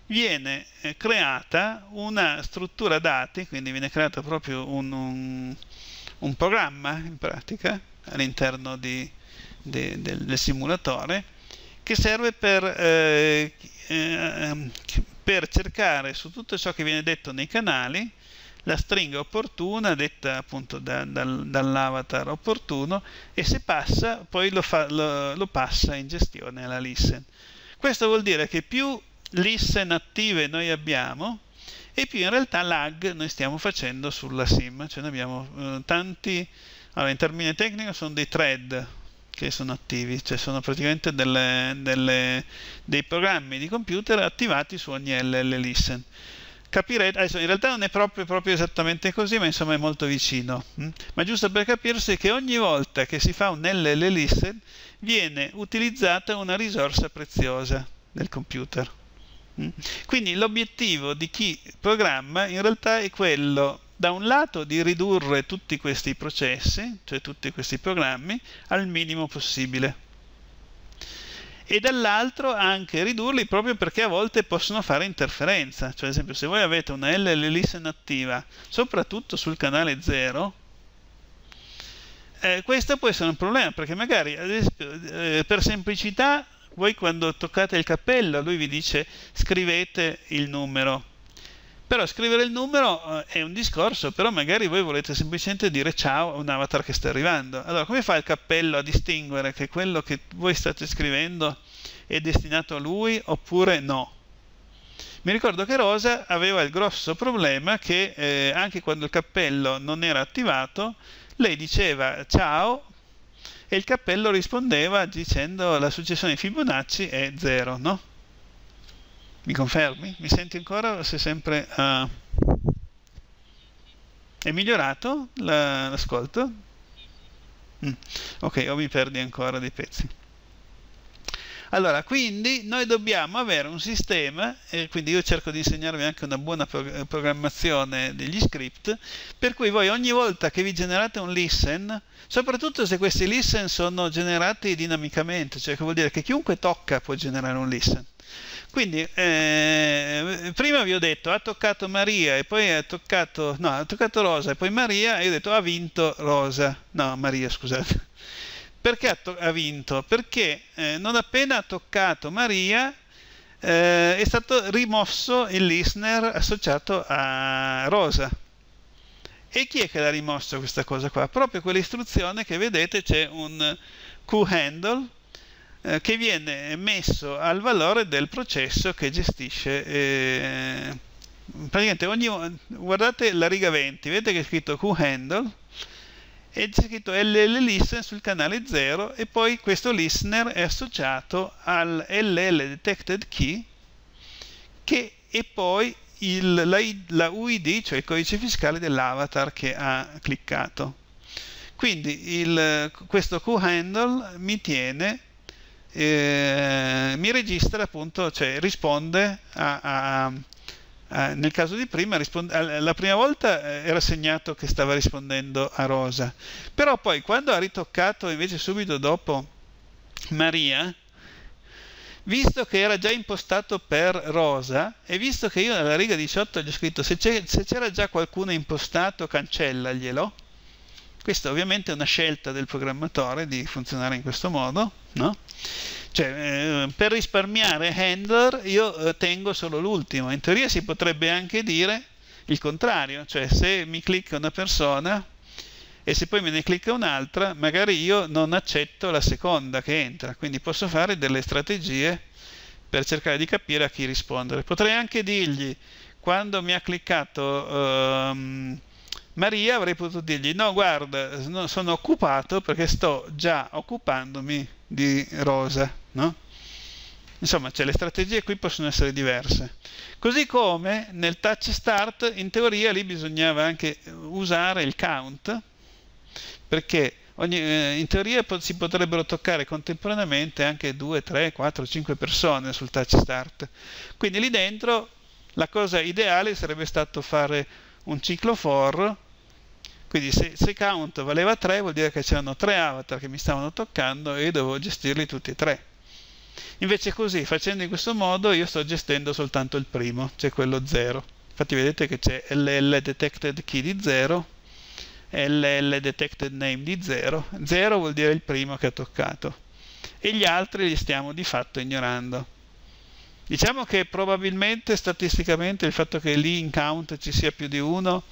Speaker 1: viene eh, creata una struttura dati, quindi viene creato proprio un, un, un programma in pratica all'interno del, del, simulatore che serve per, eh, eh, per cercare su tutto ciò che viene detto nei canali la stringa opportuna detta appunto da, da, dall'avatar opportuno e se passa poi lo, fa, lo, lo, passa in gestione alla listen. Questo vuol dire che più listen attive noi abbiamo e più in realtà lag noi stiamo facendo sulla sim, cioè ne abbiamo eh, tanti, allora in termine tecnico sono dei thread che sono attivi, cioè sono praticamente delle, delle, dei programmi di computer attivati su ogni LL listen. Capirete, adesso in realtà non è proprio, proprio esattamente così, ma insomma è molto vicino. Mm. Ma giusto per capirsi che ogni volta che si fa un LL listen viene utilizzata una risorsa preziosa del computer. Mm? Quindi l'obiettivo di chi programma in realtà è quello da un lato di ridurre tutti questi processi, cioè tutti questi programmi, al minimo possibile e dall'altro anche ridurli proprio perché a volte possono fare interferenza, cioè ad esempio se voi avete una LL listen attiva soprattutto sul canale 0 eh, questo può essere un problema perché magari esempio, eh, per semplicità voi quando toccate il cappello lui vi dice scrivete il numero però scrivere il numero eh, è un discorso però magari voi volete semplicemente dire ciao a un avatar che sta arrivando allora come fa il cappello a distinguere che quello che voi state scrivendo è destinato a lui oppure no mi ricordo che Rosa aveva il grosso problema che eh, anche quando il cappello non era attivato lei diceva ciao e il cappello rispondeva dicendo la successione di Fibonacci è 0, no? Mi confermi? Mi senti ancora o sei sempre... Uh... È migliorato l'ascolto? Mm. Ok, o mi perdi ancora dei pezzi. Allora, quindi noi dobbiamo avere un sistema, e quindi io cerco di insegnarvi anche una buona programmazione degli script, per cui voi ogni volta che vi generate un listen, soprattutto se questi listen sono generati dinamicamente, cioè che vuol dire che chiunque tocca può generare un listen. Quindi eh, prima vi ho detto ha toccato Maria e poi ha toccato, no, ha toccato Rosa e poi Maria e io ho detto ha vinto Rosa. No, Maria, scusate. Perché ha, ha vinto? Perché eh, non appena ha toccato Maria eh, è stato rimosso il listener associato a Rosa. E chi è che l'ha rimosso questa cosa qua? Proprio quell'istruzione che vedete c'è un QHandle eh, che viene messo al valore del processo che gestisce. Eh, praticamente ogni, guardate la riga 20, vedete che è scritto QHandle e c'è scritto LL sul canale 0 e poi questo listener è associato al LLDetectedKey che è poi il, la, la UID, cioè il codice fiscale dell'avatar che ha cliccato. Quindi il, questo QHandle mi tiene eh, mi registra appunto, cioè risponde a, a, eh, nel caso di prima, eh, la prima volta eh, era segnato che stava rispondendo a Rosa, però poi quando ha ritoccato invece subito dopo Maria, visto che era già impostato per Rosa e visto che io alla riga 18 gli ho scritto se, c'era già qualcuno impostato cancellaglielo, questa ovviamente è una scelta del programmatore di funzionare in questo modo, no? Cioè, eh, per risparmiare handler io eh, tengo solo l'ultimo. In teoria si potrebbe anche dire il contrario, cioè se mi clicca una persona e se poi me ne clicca un'altra, magari io non accetto la seconda che entra. Quindi posso fare delle strategie per cercare di capire a chi rispondere. Potrei anche dirgli, quando mi ha cliccato... Ehm, Maria avrei potuto dirgli no guarda sono occupato perché sto già occupandomi di Rosa no? Insomma, cioè, le strategie qui possono essere diverse. Così come nel touch start, in teoria lì bisognava anche usare il count, perché ogni, eh, in teoria po si potrebbero toccare contemporaneamente anche 2, 3, 4, 5 persone sul touch start. Quindi lì dentro la cosa ideale sarebbe stato fare un ciclo for, quindi se, se count valeva 3 vuol dire che c'erano 3 avatar che mi stavano toccando e io dovevo gestirli tutti e 3. Invece così, facendo in questo modo, io sto gestendo soltanto il primo, cioè quello 0. Infatti vedete che c'è LL detected key di 0, LL detected name di 0. 0 vuol dire il primo che ha toccato. E gli altri li stiamo di fatto ignorando. Diciamo che probabilmente statisticamente il fatto che lì in count ci sia più di uno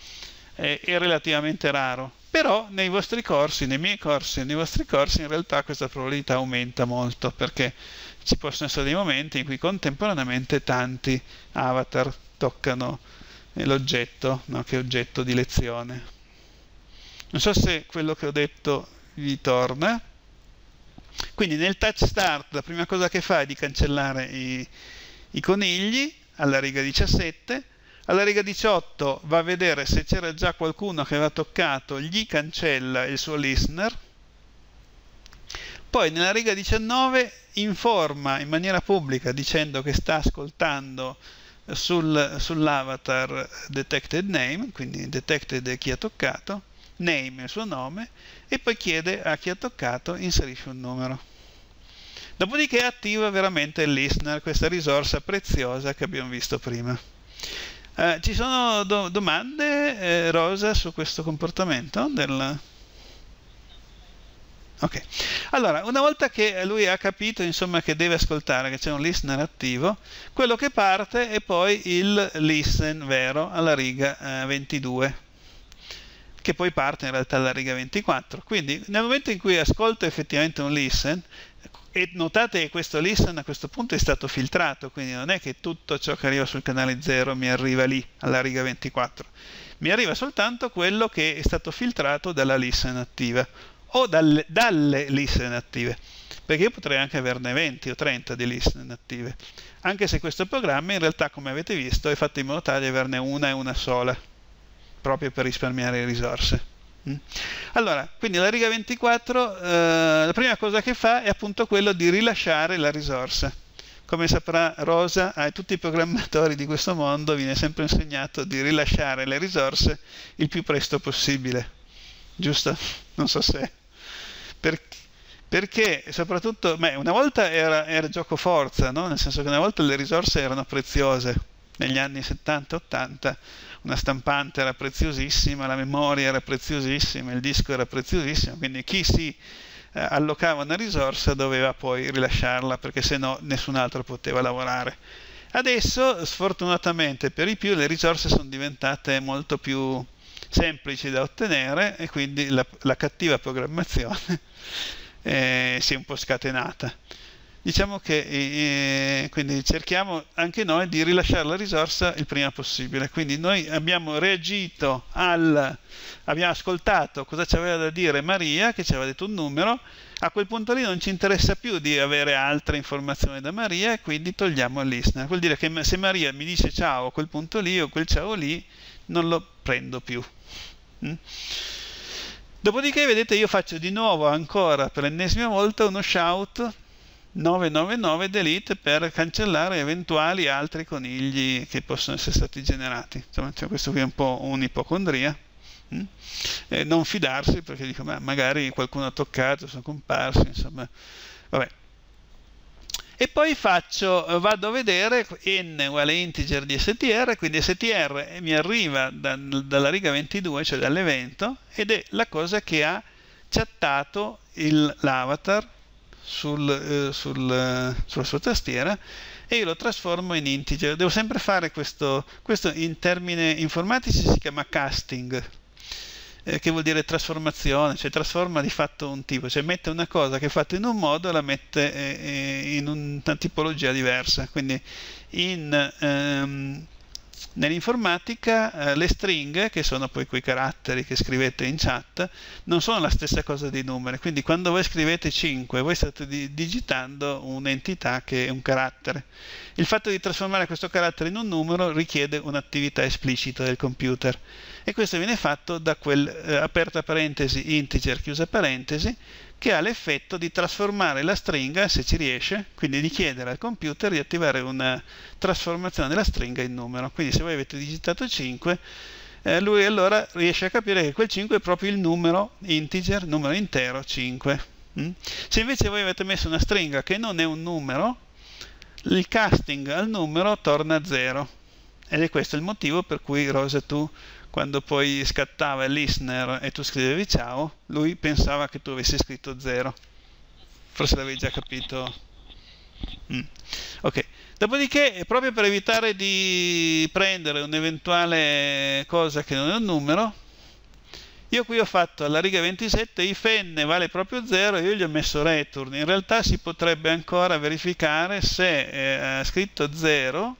Speaker 1: è, è relativamente raro, però nei vostri corsi, nei miei corsi nei vostri corsi in realtà questa probabilità aumenta molto perché ci possono essere dei momenti in cui contemporaneamente tanti avatar toccano eh, l'oggetto, no? che è oggetto di lezione. Non so se quello che ho detto vi torna. Quindi nel touch start la prima cosa che fa è di cancellare i, i conigli alla riga 17, alla riga 18 va a vedere se c'era già qualcuno che aveva toccato, gli cancella il suo listener, poi nella riga 19 informa in maniera pubblica dicendo che sta ascoltando sul, sull'avatar detected name, quindi detected chi ha toccato, name il suo nome, e poi chiede a chi ha toccato inserisce un numero. Dopodiché attiva veramente il listener, questa risorsa preziosa che abbiamo visto prima. Eh, ci sono do domande, eh, Rosa, su questo comportamento? Del... Ok, allora una volta che lui ha capito insomma che deve ascoltare, che c'è un listener attivo, quello che parte è poi il listen vero alla riga eh, 22 che poi parte in realtà alla riga 24 quindi nel momento in cui ascolto effettivamente un listen e notate che questo listen a questo punto è stato filtrato quindi non è che tutto ciò che arriva sul canale 0 mi arriva lì alla riga 24 mi arriva soltanto quello che è stato filtrato dalla listen attiva o dalle, dalle liste inattive perché io potrei anche averne 20 o 30 di liste inattive anche se questo programma in realtà come avete visto è fatto in modo tale di averne una e una sola proprio per risparmiare risorse mm. allora, quindi la riga 24 eh, la prima cosa che fa è appunto quello di rilasciare la risorsa come saprà Rosa, a tutti i programmatori di questo mondo viene sempre insegnato di rilasciare le risorse il più presto possibile giusto? non so se perché, perché soprattutto beh, una volta era, era gioco forza, no? nel senso che una volta le risorse erano preziose, negli anni 70-80 una stampante era preziosissima, la memoria era preziosissima, il disco era preziosissimo, quindi chi si eh, allocava una risorsa doveva poi rilasciarla perché se no nessun altro poteva lavorare. Adesso sfortunatamente per i più le risorse sono diventate molto più semplici da ottenere e quindi la, la cattiva programmazione eh, si è un po' scatenata. Diciamo che eh, eh, quindi cerchiamo anche noi di rilasciare la risorsa il prima possibile. Quindi noi abbiamo reagito al, abbiamo ascoltato cosa ci aveva da dire Maria, che ci aveva detto un numero, a quel punto lì non ci interessa più di avere altre informazioni da Maria e quindi togliamo il listener. Vuol dire che se Maria mi dice ciao a quel punto lì o quel ciao lì, non lo prendo più. Mm? Dopodiché, vedete, io faccio di nuovo ancora per l'ennesima volta uno shout 999 delete per cancellare eventuali altri conigli che possono essere stati generati. Insomma, cioè questo qui è un po' un'ipocondria. Mm? Eh, non fidarsi perché dico, ma magari qualcuno ha toccato, sono comparsi, insomma, vabbè e poi faccio, eh, vado a vedere n uguale integer di str, quindi str mi arriva da, dalla riga 22, cioè dall'evento, ed è la cosa che ha chattato l'avatar sul, eh, sul, eh, sulla sua tastiera e io lo trasformo in integer. Devo sempre fare questo, questo in termini informatici si chiama casting eh, che vuol dire trasformazione, cioè trasforma di fatto un tipo, cioè mette una cosa che è fatta in un modo e la mette eh, eh in una tipologia diversa. Quindi in, ehm, Nell'informatica eh, le stringhe, che sono poi quei caratteri che scrivete in chat, non sono la stessa cosa dei numeri, quindi quando voi scrivete 5 voi state di digitando un'entità che è un carattere. Il fatto di trasformare questo carattere in un numero richiede un'attività esplicita del computer e questo viene fatto da quel eh, aperta parentesi integer chiusa parentesi che ha l'effetto di trasformare la stringa se ci riesce quindi di chiedere al computer di attivare una trasformazione della stringa in numero quindi se voi avete digitato 5 eh, lui allora riesce a capire che quel 5 è proprio il numero integer numero intero 5 mm? se invece voi avete messo una stringa che non è un numero il casting al numero torna a 0 ed è questo il motivo per cui Rosa2 quando poi scattava il listener e tu scrivevi ciao, lui pensava che tu avessi scritto 0. Forse l'avevi già capito. Mm. Ok. Dopodiché, proprio per evitare di prendere un'eventuale cosa che non è un numero, io qui ho fatto alla riga 27 if n vale proprio 0 io gli ho messo return. In realtà si potrebbe ancora verificare se eh, ha scritto 0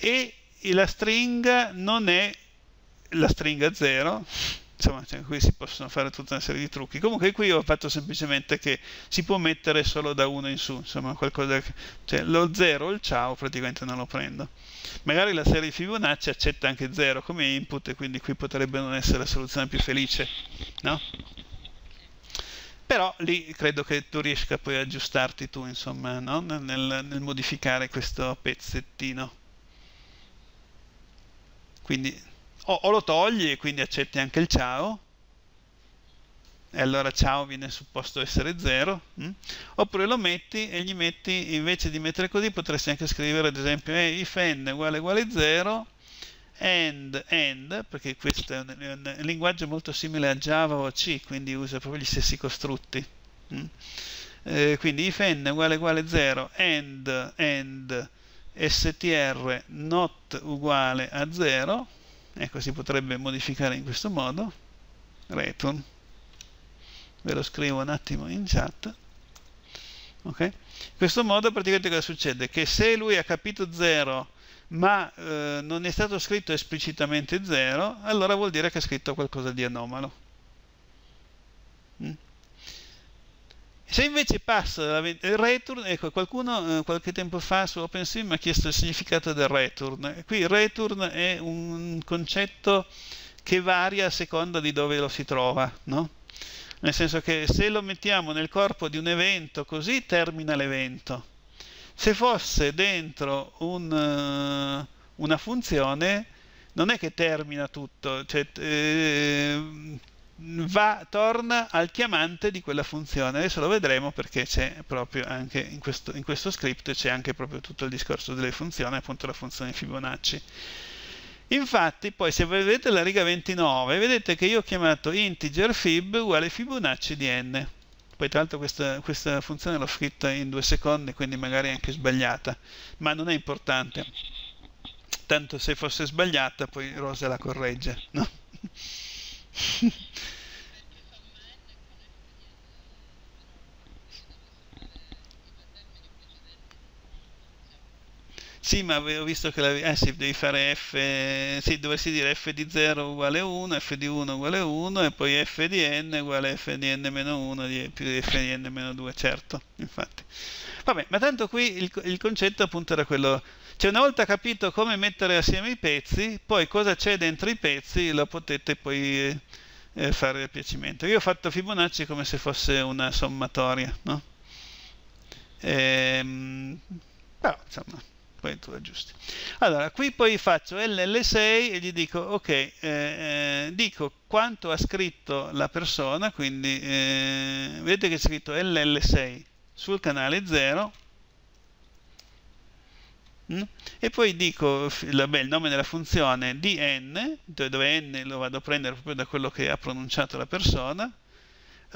Speaker 1: e la stringa non è la stringa 0 insomma cioè, qui si possono fare tutta una serie di trucchi comunque qui ho fatto semplicemente che si può mettere solo da 1 in su insomma qualcosa che, cioè lo 0 il ciao praticamente non lo prendo magari la serie di Fibonacci accetta anche 0 come input e quindi qui potrebbe non essere la soluzione più felice no? però lì credo che tu riesca poi a aggiustarti tu insomma no? nel, nel modificare questo pezzettino quindi o, o, lo togli e quindi accetti anche il ciao, e allora ciao viene supposto essere 0, mm? oppure lo metti e gli metti, invece di mettere così, potresti anche scrivere ad esempio eh, if n uguale uguale 0, and, and, perché questo è un, è un, linguaggio molto simile a Java o a C, quindi usa proprio gli stessi costrutti. Mm? Eh, quindi if n uguale uguale 0, and, and, str not uguale a 0, ecco si potrebbe modificare in questo modo return ve lo scrivo un attimo in chat Okay? In questo modo praticamente cosa succede? Che se lui ha capito 0 ma eh, non è stato scritto esplicitamente 0, allora vuol dire che ha scritto qualcosa di anomalo. Mm? Se invece passa il return, ecco, qualcuno eh, qualche tempo fa su OpenStream mi ha chiesto il significato del return. Qui il return è un concetto che varia a seconda di dove lo si trova, no? Nel senso che se lo mettiamo nel corpo di un evento, così termina l'evento. Se fosse dentro un, eh, una funzione, non è che termina tutto, cioè, eh, va, torna al chiamante di quella funzione. Adesso lo vedremo perché c'è proprio anche in questo, in questo script c'è anche proprio tutto il discorso delle funzioni, appunto la funzione Fibonacci. Infatti poi se vedete la riga 29 vedete che io ho chiamato integer fib uguale Fibonacci di n. Poi tra l'altro questa, questa funzione l'ho scritta in due secondi quindi magari è anche sbagliata, ma non è importante. Tanto se fosse sbagliata poi Rosa la corregge. No? Sì, ma avevo visto che la, eh, sì, devi fare f, sì, dovresti dire f di 0 uguale 1, f di 1 uguale 1 e poi f di n uguale f di n meno 1 più f di n meno 2, certo, infatti. Vabbè, ma tanto qui il, il concetto appunto era quello cioè una volta capito come mettere assieme i pezzi, poi cosa c'è dentro i pezzi lo potete poi eh, fare a piacimento. Io ho fatto Fibonacci come se fosse una sommatoria, no? Ehm, però insomma, poi tu aggiusti. Allora, qui poi faccio LL6 e gli dico, ok, eh, eh, dico quanto ha scritto la persona, quindi eh, vedete che è scritto LL6 sul canale 0 Mm? e poi dico vabbè, il nome della funzione di n, dove n lo vado a prendere proprio da quello che ha pronunciato la persona,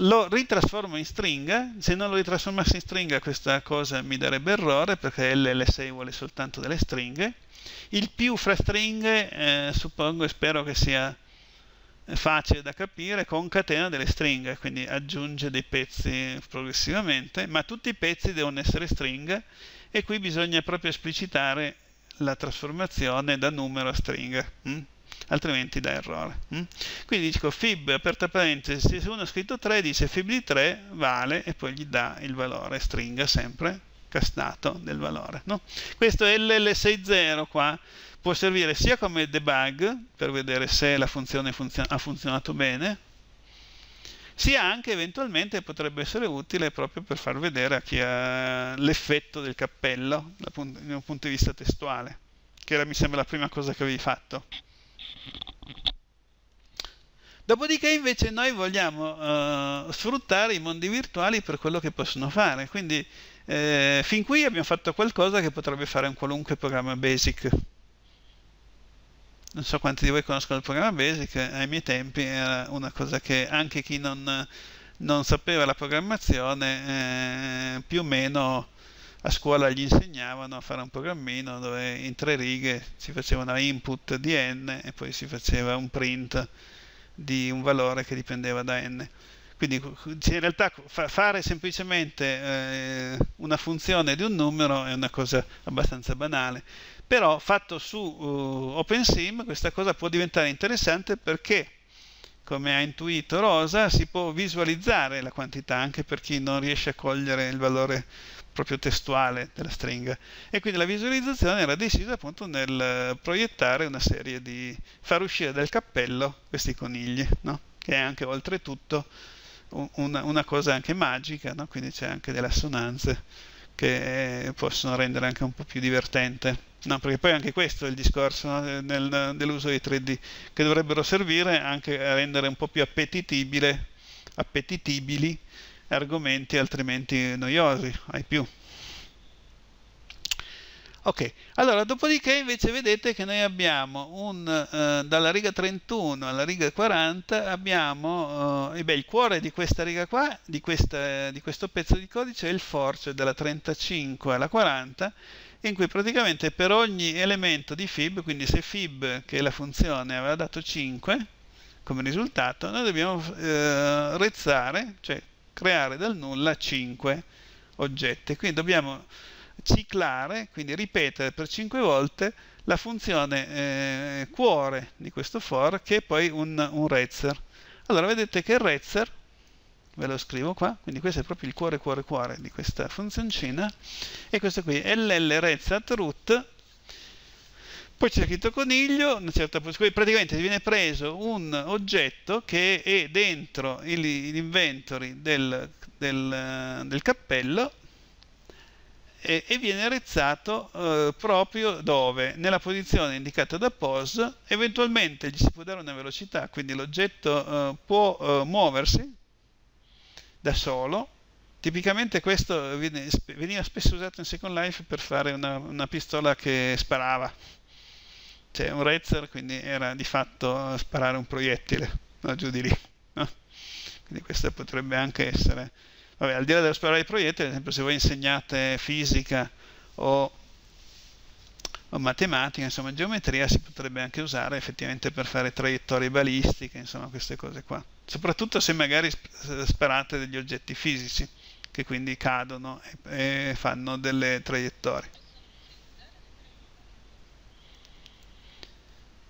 Speaker 1: lo ritrasformo in stringa, se non lo ritrasformassi in stringa questa cosa mi darebbe errore perché ll6 vuole soltanto delle stringhe, il più fra stringhe eh, suppongo e spero che sia facile da capire, concatena delle stringhe, quindi aggiunge dei pezzi progressivamente, ma tutti i pezzi devono essere stringhe e qui bisogna proprio esplicitare la trasformazione da numero a stringa, mh? Mm? altrimenti dà errore. Mh? Mm? Quindi dico fib, aperta parentesi, se uno ha scritto 3 dice fib di 3 vale e poi gli dà il valore, stringa sempre, castato del valore. No? Questo è l'L60 qua può servire sia come debug per vedere se la funzione funzio ha funzionato bene sia anche eventualmente potrebbe essere utile proprio per far vedere a chi ha l'effetto del cappello dal punto, dal punto di vista testuale che era mi sembra la prima cosa che avevi fatto Dopodiché invece noi vogliamo uh, sfruttare i mondi virtuali per quello che possono fare, quindi eh, fin qui abbiamo fatto qualcosa che potrebbe fare un qualunque programma basic non so quanti di voi conoscono il programma Basic, ai miei tempi era una cosa che anche chi non, non sapeva la programmazione eh, più o meno a scuola gli insegnavano a fare un programmino dove in tre righe si faceva una input di n e poi si faceva un print di un valore che dipendeva da n. Quindi in realtà fare semplicemente eh, una funzione di un numero è una cosa abbastanza banale però fatto su uh, OpenSim questa cosa può diventare interessante perché come ha intuito Rosa si può visualizzare la quantità anche per chi non riesce a cogliere il valore proprio testuale della stringa e quindi la visualizzazione era decisa appunto nel proiettare una serie di far uscire dal cappello questi conigli no? che è anche oltretutto una, una, cosa anche magica no? quindi c'è anche delle assonanze che possono rendere anche un po' più divertente. No, perché poi anche questo è il discorso no, dell'uso dei 3D, che dovrebbero servire anche a rendere un po' più appetitibili argomenti altrimenti noiosi, ai più. Ok, allora dopodiché invece vedete che noi abbiamo un, eh, dalla riga 31 alla riga 40 abbiamo, eh, beh, il cuore di questa riga qua, di, questa, di questo pezzo di codice è il for, cioè dalla 35 alla 40, in cui praticamente per ogni elemento di fib, quindi se fib, che è la funzione, aveva dato 5 come risultato, noi dobbiamo eh, rezzare, cioè creare dal nulla 5 oggetti. Quindi dobbiamo ciclare, quindi ripetere per 5 volte la funzione eh, cuore di questo for che è poi un, un rezzer. Allora vedete che il rezzer, ve lo scrivo qua, quindi questo è proprio il cuore cuore cuore di questa funzioncina, e questo qui llRezat root, poi c'è scritto coniglio, una certa, praticamente viene preso un oggetto che è dentro l'inventory del, del, del cappello, e, e viene rezzato eh, proprio dove? Nella posizione indicata da POS, eventualmente gli si può dare una velocità, quindi l'oggetto eh, può eh, muoversi da solo. Tipicamente questo viene, veniva spesso usato in Second Life per fare una, una pistola che sparava, cioè un Rezzer, quindi era di fatto eh, sparare un proiettile no, giù di lì. No? Quindi questa potrebbe anche essere Vabbè, al di là della sparare i proiettili, ad esempio se voi insegnate fisica o, o, matematica, insomma geometria si potrebbe anche usare effettivamente per fare traiettorie balistiche, insomma queste cose qua. Soprattutto se magari sparate degli oggetti fisici, che quindi cadono e, e fanno delle traiettorie.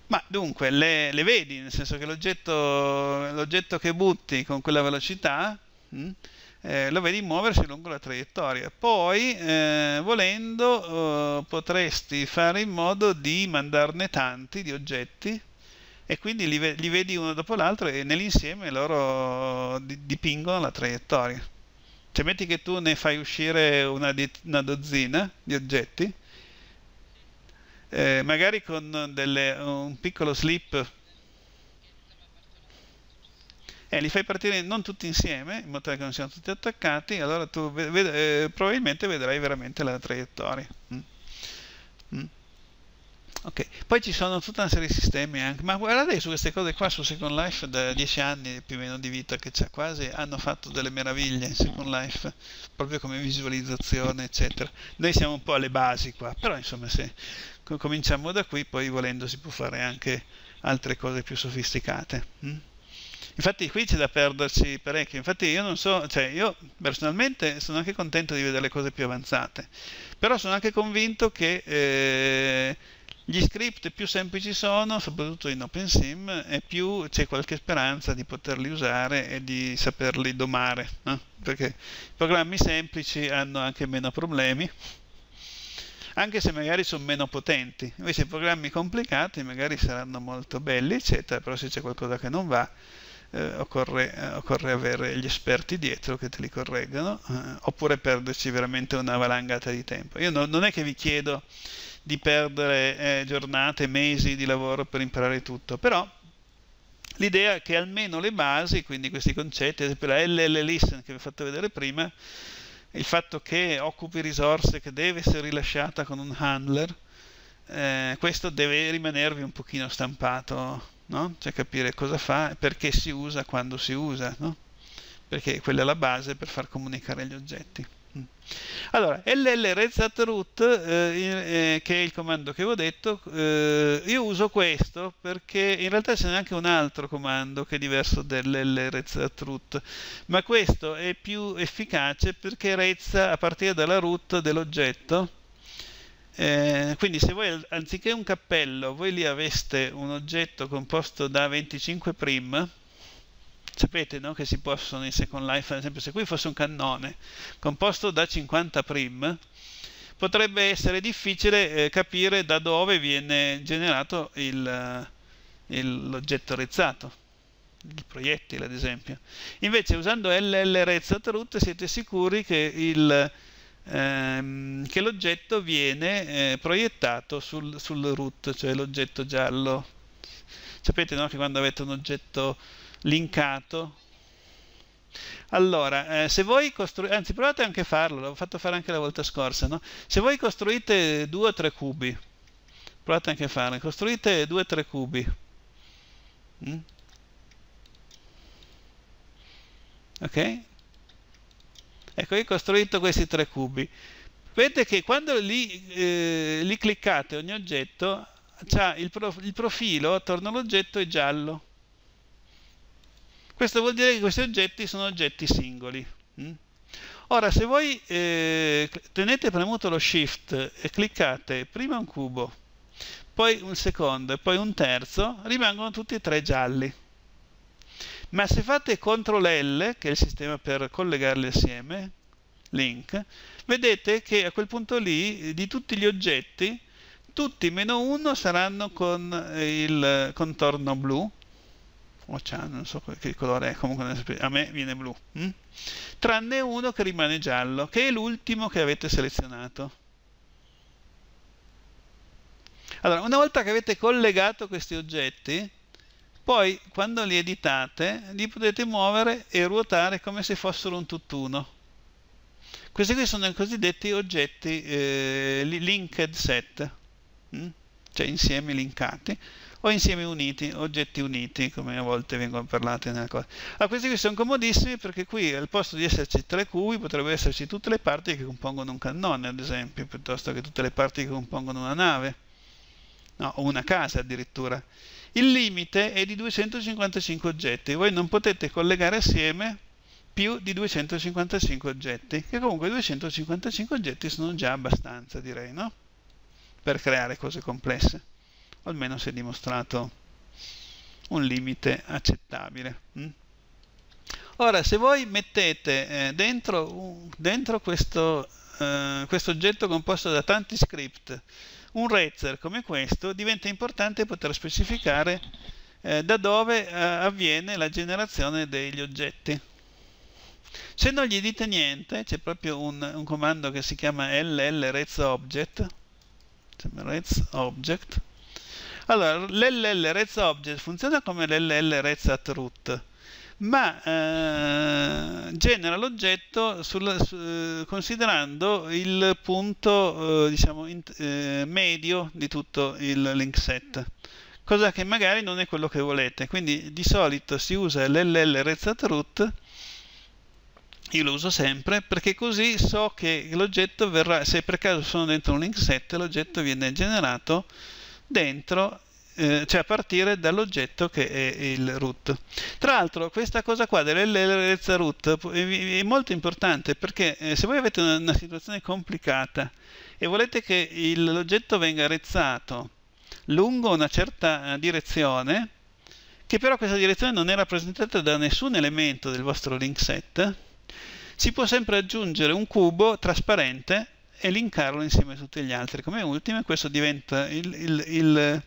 Speaker 1: Ma dunque le, le vedi, nel senso che l'oggetto che butti con quella velocità... Mh, hm, eh, lo vedi muoversi lungo la traiettoria. Poi, eh, volendo, eh, potresti fare in modo di mandarne tanti di oggetti e quindi li, li vedi uno dopo l'altro e nell'insieme loro di dipingono la traiettoria. Cioè, metti che tu ne fai uscire una, una dozzina di oggetti, eh, magari con delle, un piccolo slip e li fai partire non tutti insieme, in modo tale che non siano tutti attaccati, allora tu ved eh, probabilmente vedrai veramente la traiettoria. Mm. Mm. Okay. Poi ci sono tutta una serie di sistemi anche, ma guardate su queste cose qua, su Second Life da 10 anni più o meno di vita che c'è quasi, hanno fatto delle meraviglie in Second Life, proprio come visualizzazione eccetera. Noi siamo un po' alle basi qua, però insomma se cominciamo da qui poi volendo si può fare anche altre cose più sofisticate. Hm? Infatti qui c'è da perderci parecchio, infatti io non so, cioè io personalmente sono anche contento di vedere le cose più avanzate, però sono anche convinto che eh, gli script più semplici sono, soprattutto in OpenSim, e più c'è qualche speranza di poterli usare e di saperli domare, no? perché i programmi semplici hanno anche meno problemi, anche se magari sono meno potenti. Invece i programmi complicati magari saranno molto belli, eccetera, però se c'è qualcosa che non va, eh, occorre, eh, occorre, avere gli esperti dietro che te li correggano, eh, oppure perderci veramente una valangata di tempo. Io no, non è che vi chiedo di perdere eh, giornate, mesi di lavoro per imparare tutto, però l'idea è che almeno le basi, quindi questi concetti, ad esempio la LL Listen che vi ho fatto vedere prima, il fatto che occupi risorse che deve essere rilasciata con un handler, eh, questo deve rimanervi un pochino stampato no? cioè capire cosa fa, perché si usa, quando si usa, no? perché quella è la base per far comunicare gli oggetti. Mm. Allora, llrezzatroot, eh, eh, che è il comando che avevo detto, eh, io uso questo perché in realtà c'è anche un altro comando che è diverso dell'llrezzatroot, ma questo è più efficace perché rezza a partire dalla root dell'oggetto eh, quindi se voi anziché un cappello, voi lì aveste un oggetto composto da 25 prim, sapete no, che si possono in Second Life, ad esempio se qui fosse un cannone composto da 50 prim, potrebbe essere difficile eh, capire da dove viene generato eh, l'oggetto rezzato, il proiettile ad esempio. Invece usando LL siete sicuri che il ehm, che l'oggetto viene eh, proiettato sul, sul, root, cioè l'oggetto giallo. Sapete no, che quando avete un oggetto linkato, allora, eh, se voi costruite, anzi provate anche a farlo, l'ho fatto fare anche la volta scorsa, no? se voi costruite due o tre cubi, provate anche a farlo, costruite due o tre cubi, mm? ok? Ecco, io ho costruito questi tre cubi. Vedete che quando li, eh, li cliccate ogni oggetto, il, prof il profilo attorno all'oggetto è giallo. Questo vuol dire che questi oggetti sono oggetti singoli. Mm? Ora, se voi eh, tenete premuto lo Shift e cliccate prima un cubo, poi un secondo e poi un terzo, rimangono tutti e tre gialli ma se fate CTRL L, che è il sistema per collegarli assieme, link, vedete che a quel punto lì di tutti gli oggetti, tutti meno uno saranno con il contorno blu, o ciano, non so che colore è, comunque a me viene blu, hm? tranne uno che rimane giallo, che è l'ultimo che avete selezionato. Allora, una volta che avete collegato questi oggetti, poi quando li editate li potete muovere e ruotare come se fossero un tutt'uno. Questi qui sono i cosiddetti oggetti eh, linked set, mm? cioè insieme linkati o insieme uniti, oggetti uniti come a volte vengono parlati nella cosa. Allora, ah, questi qui sono comodissimi perché qui al posto di esserci tre cubi potrebbero esserci tutte le parti che compongono un cannone ad esempio, piuttosto che tutte le parti che compongono una nave, no, o una casa addirittura. Il limite è di 255 oggetti, voi non potete collegare assieme più di 255 oggetti, che comunque 255 oggetti sono già abbastanza, direi, no? Per creare cose complesse, o almeno si è dimostrato un limite accettabile. Hm? Ora, se voi mettete eh, dentro, dentro questo, uh, questo oggetto composto da tanti script, un razzer come questo diventa importante poter specificare eh, da dove eh, avviene la generazione degli oggetti. Se non gli dite niente, c'è proprio un, un, comando che si chiama llRezObject, Object. Allora, l'llRezObject funziona come l'llRezAtRoot, ma eh, genera l'oggetto su, considerando il punto eh, diciamo, in, eh, medio di tutto il link set cosa che magari non è quello che volete quindi di solito si usa l'll io lo uso sempre perché così so che l'oggetto verrà se per caso sono dentro un link set l'oggetto viene generato dentro eh, cioè a partire dall'oggetto che è il root. Tra l'altro questa cosa qua dell'elerezza root è, molto importante perché eh, se voi avete una, una, situazione complicata e volete che l'oggetto venga rezzato lungo una certa eh, direzione, che però questa direzione non è rappresentata da nessun elemento del vostro link set, si può sempre aggiungere un cubo trasparente e linkarlo insieme a tutti gli altri. Come ultimo questo diventa il, il, il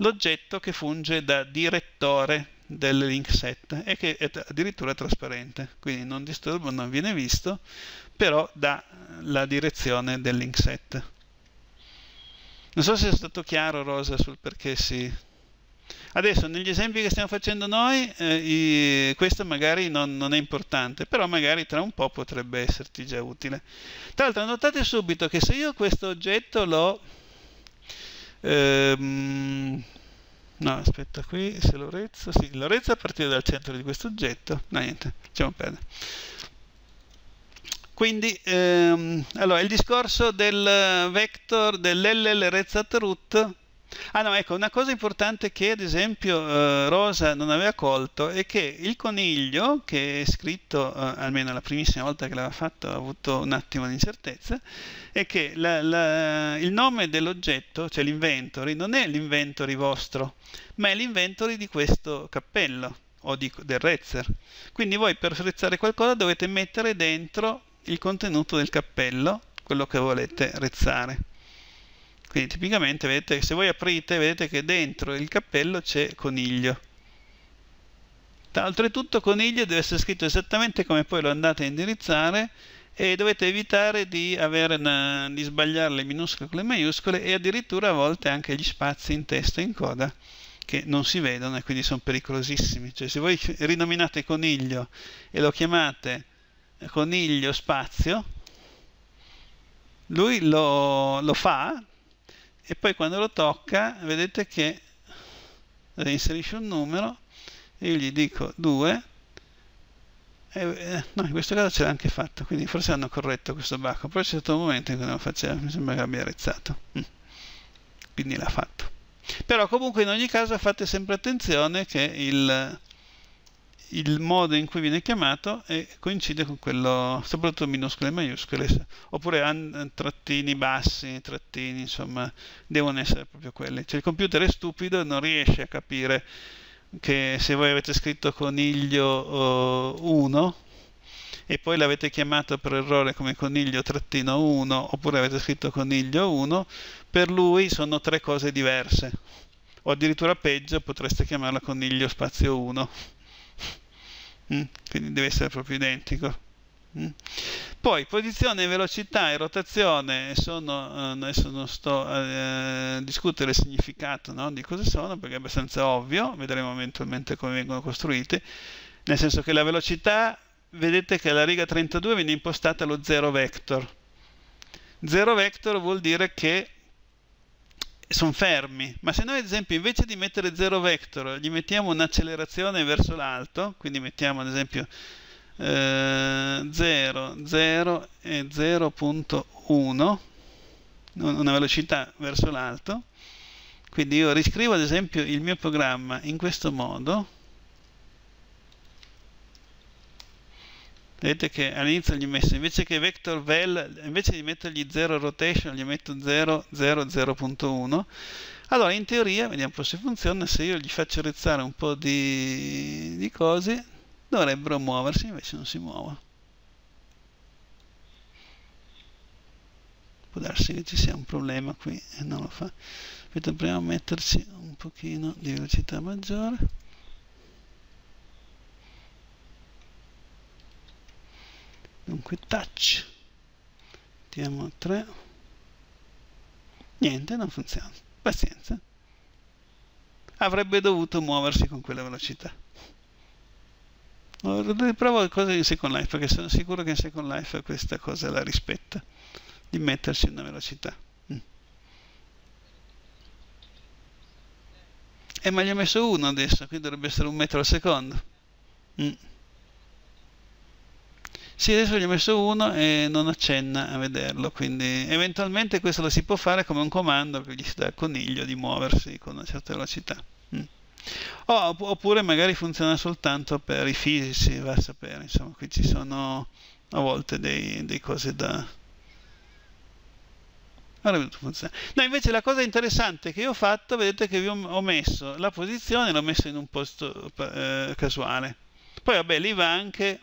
Speaker 1: l'oggetto che funge da direttore del link set e che è addirittura trasparente, quindi non disturbo, non viene visto, però dà eh, la direzione del link set. Non so se è stato chiaro Rosa sul perché si... Adesso negli esempi che stiamo facendo noi, eh, i... questo magari non, non, è importante, però magari tra un po' potrebbe esserti già utile. Tra l'altro notate subito che se io questo oggetto lo Ehm, no, aspetta qui, se Lorenzo... rezzo, sì, lo rezzo a partire dal centro di questo oggetto. No, niente, diciamo perdere. Quindi, ehm, allora, il discorso del vector dell'll rezzat root Ah no, ecco, una cosa importante che ad esempio eh, Rosa non aveva colto è che il coniglio, che è scritto, eh, almeno la primissima volta che l'aveva fatto, ha avuto un attimo di incertezza, è che la, la, il nome dell'oggetto, cioè l'inventory, non è l'inventory vostro, ma è l'inventory di questo cappello o di, del Rezzer. Quindi voi per rezzare qualcosa dovete mettere dentro il contenuto del cappello, quello che volete rezzare. Quindi tipicamente vedete se voi aprite vedete che dentro il cappello c'è coniglio. Oltretutto coniglio deve essere scritto esattamente come poi lo andate a indirizzare e dovete evitare di, una, di sbagliare le minuscole con le maiuscole e addirittura a volte anche gli spazi in testa e in coda che non si vedono e quindi sono pericolosissimi. Cioè se voi rinominate coniglio e lo chiamate eh, coniglio spazio, lui lo, lo fa, e poi quando lo tocca vedete che reinserisce un numero e io gli dico 2 e, eh, no, in questo caso ce l'ha anche fatto quindi forse hanno corretto questo bacco però c'è stato un momento in cui non lo faceva mi sembra che abbia rezzato mm. quindi l'ha fatto però comunque in ogni caso fate sempre attenzione che il il modo in cui viene chiamato e coincide con quello, soprattutto minuscole e maiuscole, oppure trattini bassi, trattini, insomma, devono essere proprio quelli. Cioè il computer è stupido, e non riesce a capire che se voi avete scritto coniglio 1 eh, e poi l'avete chiamato per errore come coniglio trattino 1 oppure avete scritto coniglio 1, per lui sono tre cose diverse. O addirittura peggio potreste chiamarla coniglio spazio 1 Mm? Quindi deve essere proprio identico. Mm? Poi posizione, velocità e rotazione sono, eh, adesso non sto a eh, discutere il significato no? di cosa sono perché è abbastanza ovvio, vedremo eventualmente come vengono costruite, nel senso che la velocità, vedete che la riga 32 viene impostata allo 0 vector. 0 vector vuol dire che sono fermi, ma se noi ad esempio invece di mettere 0 vector gli mettiamo un'accelerazione verso l'alto, quindi mettiamo ad esempio eh, 0, 0 e 0.1, una velocità verso l'alto, quindi io riscrivo ad esempio il mio programma in questo modo, vedete che all'inizio gli ho messo invece che vector val invece di mettergli 0 rotation gli metto 0 0 0.1 allora in teoria vediamo se funziona se io gli faccio rizzare un po' di, di cose dovrebbero muoversi invece non si muovono può darsi che ci sia un problema qui e non lo fa aspetta proviamo a metterci un pochino di velocità maggiore dunque touch diamo 3 niente non funziona pazienza avrebbe dovuto muoversi con quella velocità riprovo qualcosa in Second Life perché sono sicuro che in Second Life questa cosa la rispetta di metterci una velocità mm. eh ma gli ho messo uno adesso quindi dovrebbe essere un metro al secondo mm. Sì, adesso gli ho messo uno e non accenna a vederlo, quindi eventualmente questo lo si può fare come un comando che gli si dà al coniglio di muoversi con una certa velocità. Mm. Oh, oppure magari funziona soltanto per i fisici, va a sapere, insomma, qui ci sono a volte dei, dei cose da, No, invece la cosa interessante che io ho fatto, vedete che vi ho messo la posizione, l'ho messo in un posto eh, casuale. Poi vabbè, lì va anche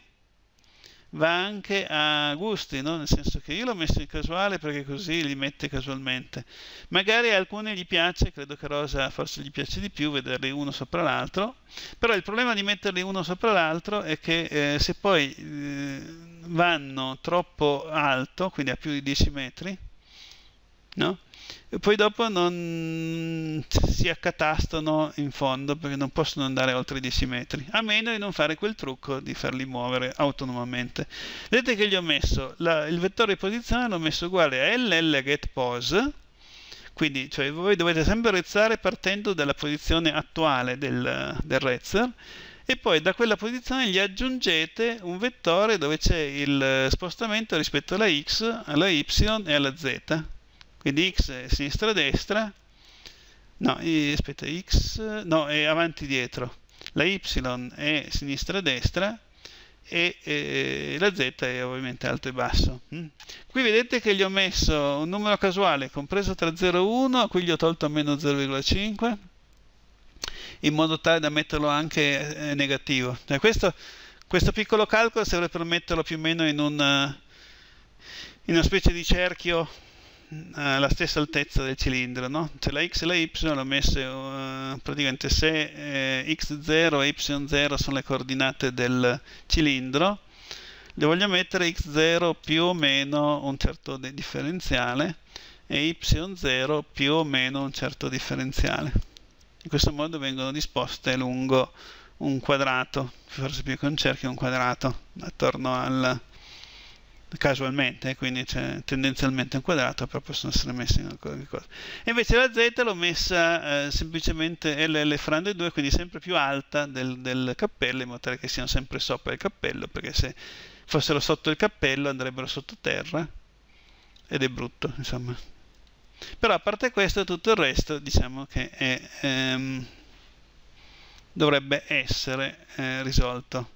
Speaker 1: va anche a gusti, no? nel senso che io l'ho messo in casuale perché così li mette casualmente. Magari a alcuni gli piace, credo che Rosa forse gli piace di più vederli uno sopra l'altro, però il problema di metterli uno sopra l'altro è che eh, se poi eh, vanno troppo alto, quindi a più di 10 metri, no? e poi dopo non si accatastano in fondo perché non possono andare oltre i 10 metri, a meno di non fare quel trucco di farli muovere autonomamente. Vedete che gli ho messo la, il vettore di posizione, l'ho messo uguale a LL get pose, quindi cioè, voi dovete sempre rezzare partendo dalla posizione attuale del, del rezzer e poi da quella posizione gli aggiungete un vettore dove c'è il spostamento rispetto alla x, alla y e alla z quindi x è sinistra destra no eh, aspetta x no è avanti dietro la y è sinistra destra e, e la z è ovviamente alto e basso mm. qui vedete che gli ho messo un numero casuale compreso tra 0 e 1 qui gli ho tolto meno 0,5 in modo tale da metterlo anche eh, negativo cioè questo, questo, piccolo calcolo serve per metterlo più o meno in, un, in una specie di cerchio alla eh, stessa altezza del cilindro, no? Cioè la x e la y l'ho messe uh, praticamente se eh, x0 e y0 sono le coordinate del cilindro, le voglio mettere x0 più o meno un certo differenziale e y0 più o meno un certo differenziale. In questo modo vengono disposte lungo un quadrato, forse più che un cerchio, un quadrato attorno al casualmente, quindi tendenzialmente un quadrato, però possono essere messi in qualche cosa. invece la z l'ho messa eh, semplicemente LL frande 2, quindi sempre più alta del, del, cappello, in modo tale che siano sempre sopra il cappello, perché se fossero sotto il cappello andrebbero sottoterra, ed è brutto, insomma. Però a parte questo, tutto il resto, diciamo che è, ehm, dovrebbe essere eh, risolto.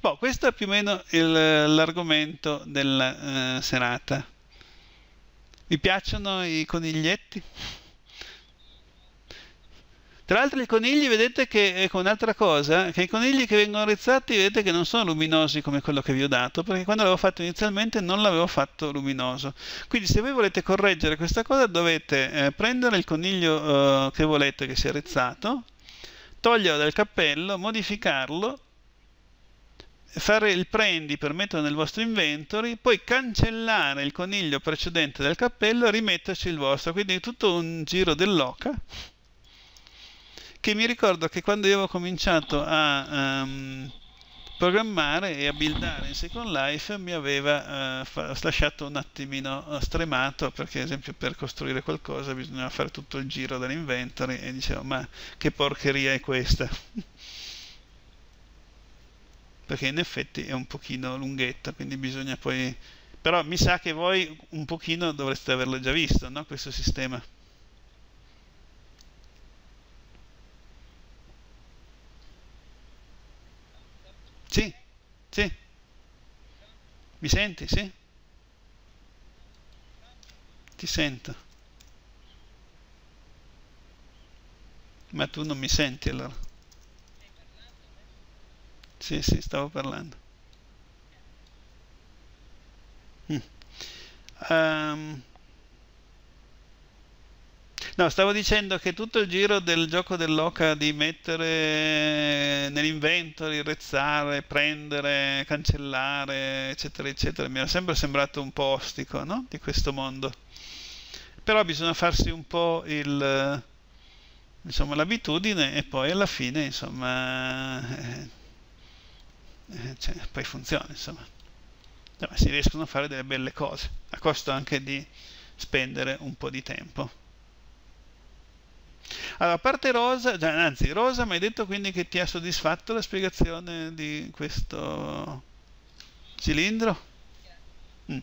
Speaker 1: Boh, questo è più o meno l'argomento della eh, serata. Vi piacciono i coniglietti? Tra l'altro i conigli, vedete che, ecco un'altra cosa, eh, che i conigli che vengono rizzati, vedete che non sono luminosi come quello che vi ho dato, perché quando l'avevo fatto inizialmente non l'avevo fatto luminoso. Quindi se voi volete correggere questa cosa dovete eh, prendere il coniglio eh, che volete che sia rizzato, toglierlo dal cappello, modificarlo fare il prendi per metterlo nel vostro inventory, poi cancellare il coniglio precedente dal cappello e rimetterci il vostro. Quindi tutto un giro dell'oca che mi ricordo che quando io avevo cominciato a um, programmare e a buildare in Second Life mi aveva uh, eh, lasciato un attimino eh, stremato perché ad esempio per costruire qualcosa bisognava fare tutto il giro dell'inventory e dicevo ma che porcheria è questa perché in effetti è un pochino lunghetta, quindi bisogna poi... Però mi sa che voi un pochino dovreste averlo già visto, no? Questo sistema. Sì, sì. Mi senti, sì? Ti sento. Ma tu non mi senti allora. Sì, sì, stavo parlando. Um. No, stavo dicendo che tutto il giro del gioco dell'oca di mettere nell'inventory, rezzare, prendere, cancellare, eccetera, eccetera, mi era sempre sembrato un po' ostico no? di questo mondo. Però bisogna farsi un po' il, insomma, l'abitudine e poi alla fine, insomma, eh, eh, cioè, poi funziona, insomma. Dove si riescono a fare delle belle cose, a costo anche di spendere un po' di tempo. Allora, a parte Rosa, anzi, Rosa mi hai detto quindi che ti ha soddisfatto la spiegazione di questo cilindro? Mm.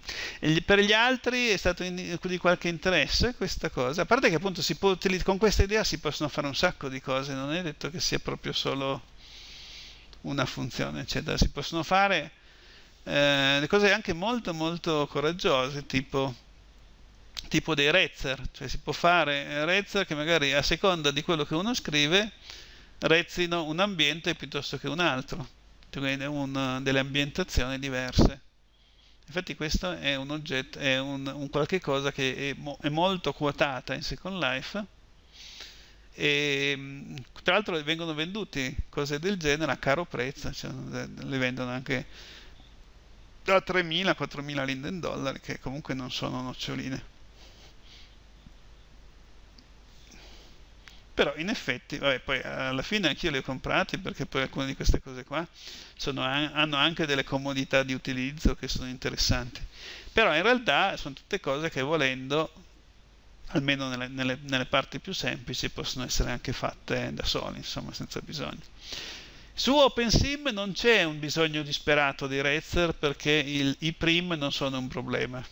Speaker 1: Per gli altri è stato di qualche interesse questa cosa, a parte che appunto può, con questa idea si possono fare un sacco di cose, non è detto che sia proprio solo una funzione, eccetera. Si possono fare eh, cose anche molto molto coraggiose, tipo, tipo dei rezzer, cioè si può fare rezzer che magari a seconda di quello che uno scrive rezzino un ambiente piuttosto che un altro, cioè un, delle ambientazioni diverse. Infatti questo è un, oggetto, è un, un qualche cosa che è, mo, è molto quotata in Second Life e ehm, tra l'altro vengono venduti cose del genere a caro prezzo, cioè, le vendono anche da 3.000-4.000 linden dollari che comunque non sono noccioline. Però in effetti, vabbè, poi alla fine anch'io li ho comprati perché poi alcune di queste cose qua sono, hanno anche delle comodità di utilizzo che sono interessanti. Però in realtà sono tutte cose che volendo almeno nelle, nelle, nelle, parti più semplici possono essere anche fatte da soli, insomma, senza bisogno. Su OpenSim non c'è un bisogno disperato di Razer perché il, i prim non sono un problema.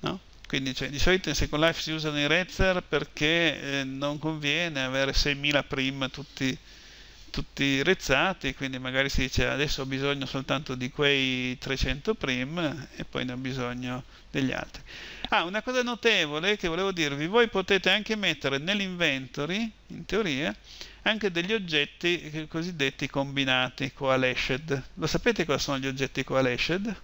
Speaker 1: No? Quindi cioè, di solito in Second Life si usano i Razer perché eh, non conviene avere 6.000 prim tutti, tutti rezzati, quindi magari si dice adesso ho bisogno soltanto di quei 300 prim e poi ne ho bisogno degli altri. Ah, una cosa notevole che volevo dirvi, voi potete anche mettere nell'inventory, in teoria, anche degli oggetti cosiddetti combinati, coalesced. Lo sapete cosa sono gli oggetti coalesced?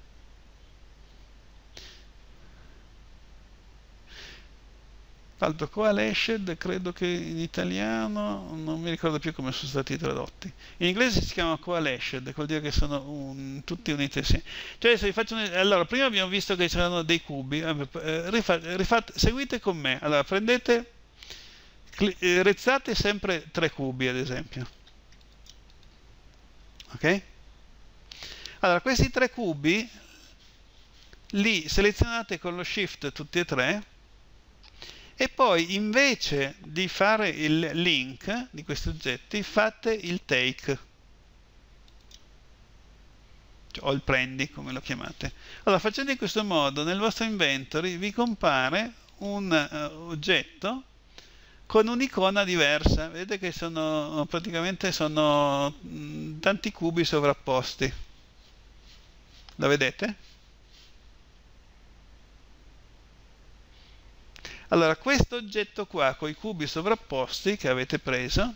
Speaker 1: L'altro Coalesced, credo che in italiano, non mi ricordo più come sono stati tradotti. In inglese si chiama Coalesced, vuol dire che sono un, tutti uniti insieme. Cioè, un, allora, prima abbiamo visto che c'erano dei cubi, eh, eh rifate, rifate, seguite con me. Allora, prendete, eh, rezzate sempre tre cubi, ad esempio. Ok? Allora, questi tre cubi li selezionate con lo shift tutti e tre e poi invece di fare il link di questi oggetti fate il take cioè, o il prendi come lo chiamate allora facendo in questo modo nel vostro inventory vi compare un uh, oggetto con un'icona diversa vedete che sono praticamente sono mh, mm, tanti cubi sovrapposti la vedete? Allora, questo oggetto qua, con i cubi sovrapposti che avete preso,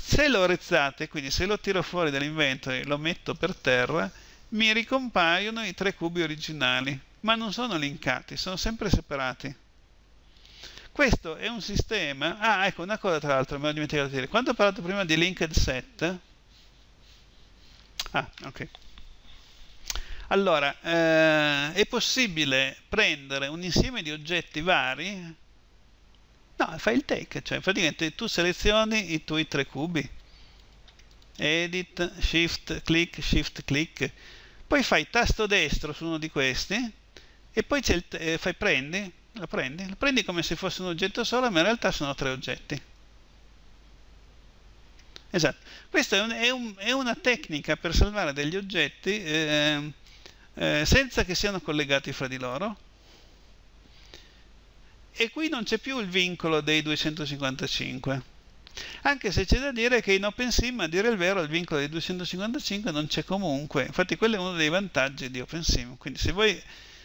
Speaker 1: se lo rezzate, quindi se lo tiro fuori dall'invento e lo metto per terra, mi ricompaiono i tre cubi originali, ma non sono linkati, sono sempre separati. Questo è un sistema... Ah, ecco, una cosa tra l'altro, me l'ho dimenticato di dire. Quando ho parlato prima di linked set... Ah, ok. Allora, eh, è possibile prendere un insieme di oggetti vari? No, fai il take, cioè praticamente tu selezioni i tuoi tre cubi. Edit, Shift, click, Shift, click. Poi fai tasto destro su uno di questi e poi eh, fai prendi, lo prendi, lo prendi come se fosse un oggetto solo, ma in realtà sono tre oggetti. Esatto, questa è, un, è, un, è una tecnica per salvare degli oggetti eh, eh, senza che siano collegati fra di loro e qui non c'è più il vincolo dei 255 anche se c'è da dire che in OpenSim a dire il vero il vincolo dei 255 non c'è comunque infatti quello è uno dei vantaggi di OpenSim quindi se voi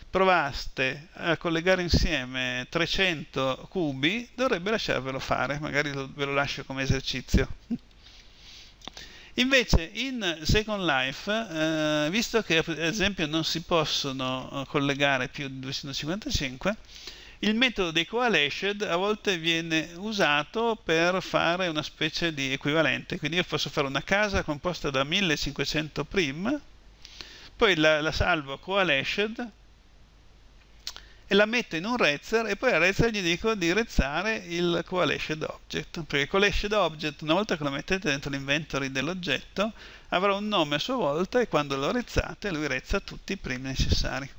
Speaker 1: provaste a collegare insieme 300 cubi dovrebbe lasciarvelo fare magari ve lo lascio come esercizio Invece in Second Life, eh, visto che ad esempio non si possono eh, collegare più di 255, il metodo dei coalesced a volte viene usato per fare una specie di equivalente, quindi io posso fare una casa composta da 1500 prim, poi la, la salvo coalesced e la metto in un razzer e poi a razzer gli dico di rezzare il coalesced object perché coalesced object una volta che lo mettete dentro l'inventory dell'oggetto avrà un nome a sua volta e quando lo rezzate lui rezza tutti i primi necessari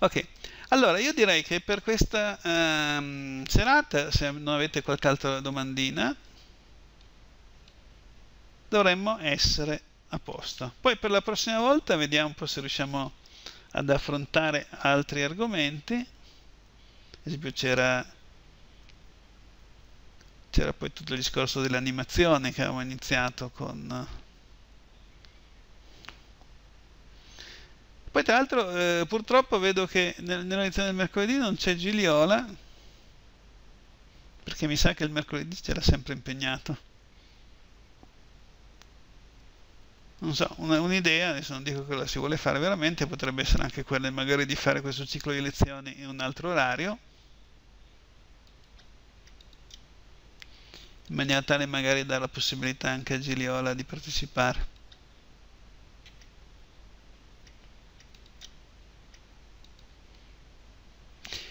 Speaker 1: ok allora, io direi che per questa um, serata, se non avete qualche altra domandina, dovremmo essere a posto. Poi per la prossima volta vediamo un po' se riusciamo ad affrontare altri argomenti. Ad esempio c'era c'era poi tutto il discorso dell'animazione che avevamo iniziato con poi tra l'altro eh, purtroppo vedo che nella nell'edizione del mercoledì non c'è Giliola perché mi sa che il mercoledì c'era sempre impegnato non so, un'idea, adesso non dico che la si vuole fare veramente, potrebbe essere anche quella magari di fare questo ciclo di lezioni in un altro orario, in maniera tale magari dare la possibilità anche a Giliola di partecipare.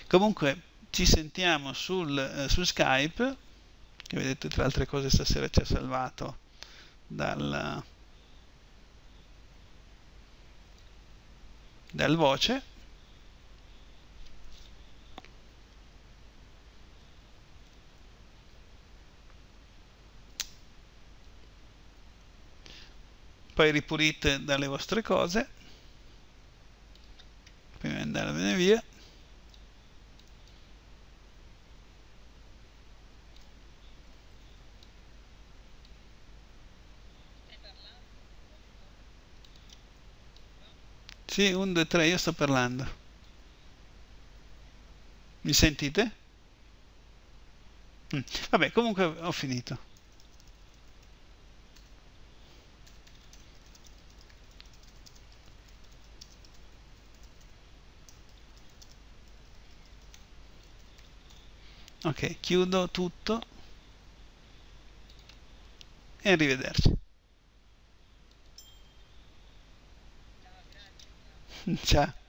Speaker 1: Comunque ci sentiamo sul, eh, su Skype, che vedete tra altre cose stasera ci ha salvato dal... dal voce poi ripulite dalle vostre cose prima di andarvene via Sì, 1, 2, 3, io sto parlando. Mi sentite? Mm. Vabbè, comunque ho finito. Ok, chiudo tutto e arrivederci. ya.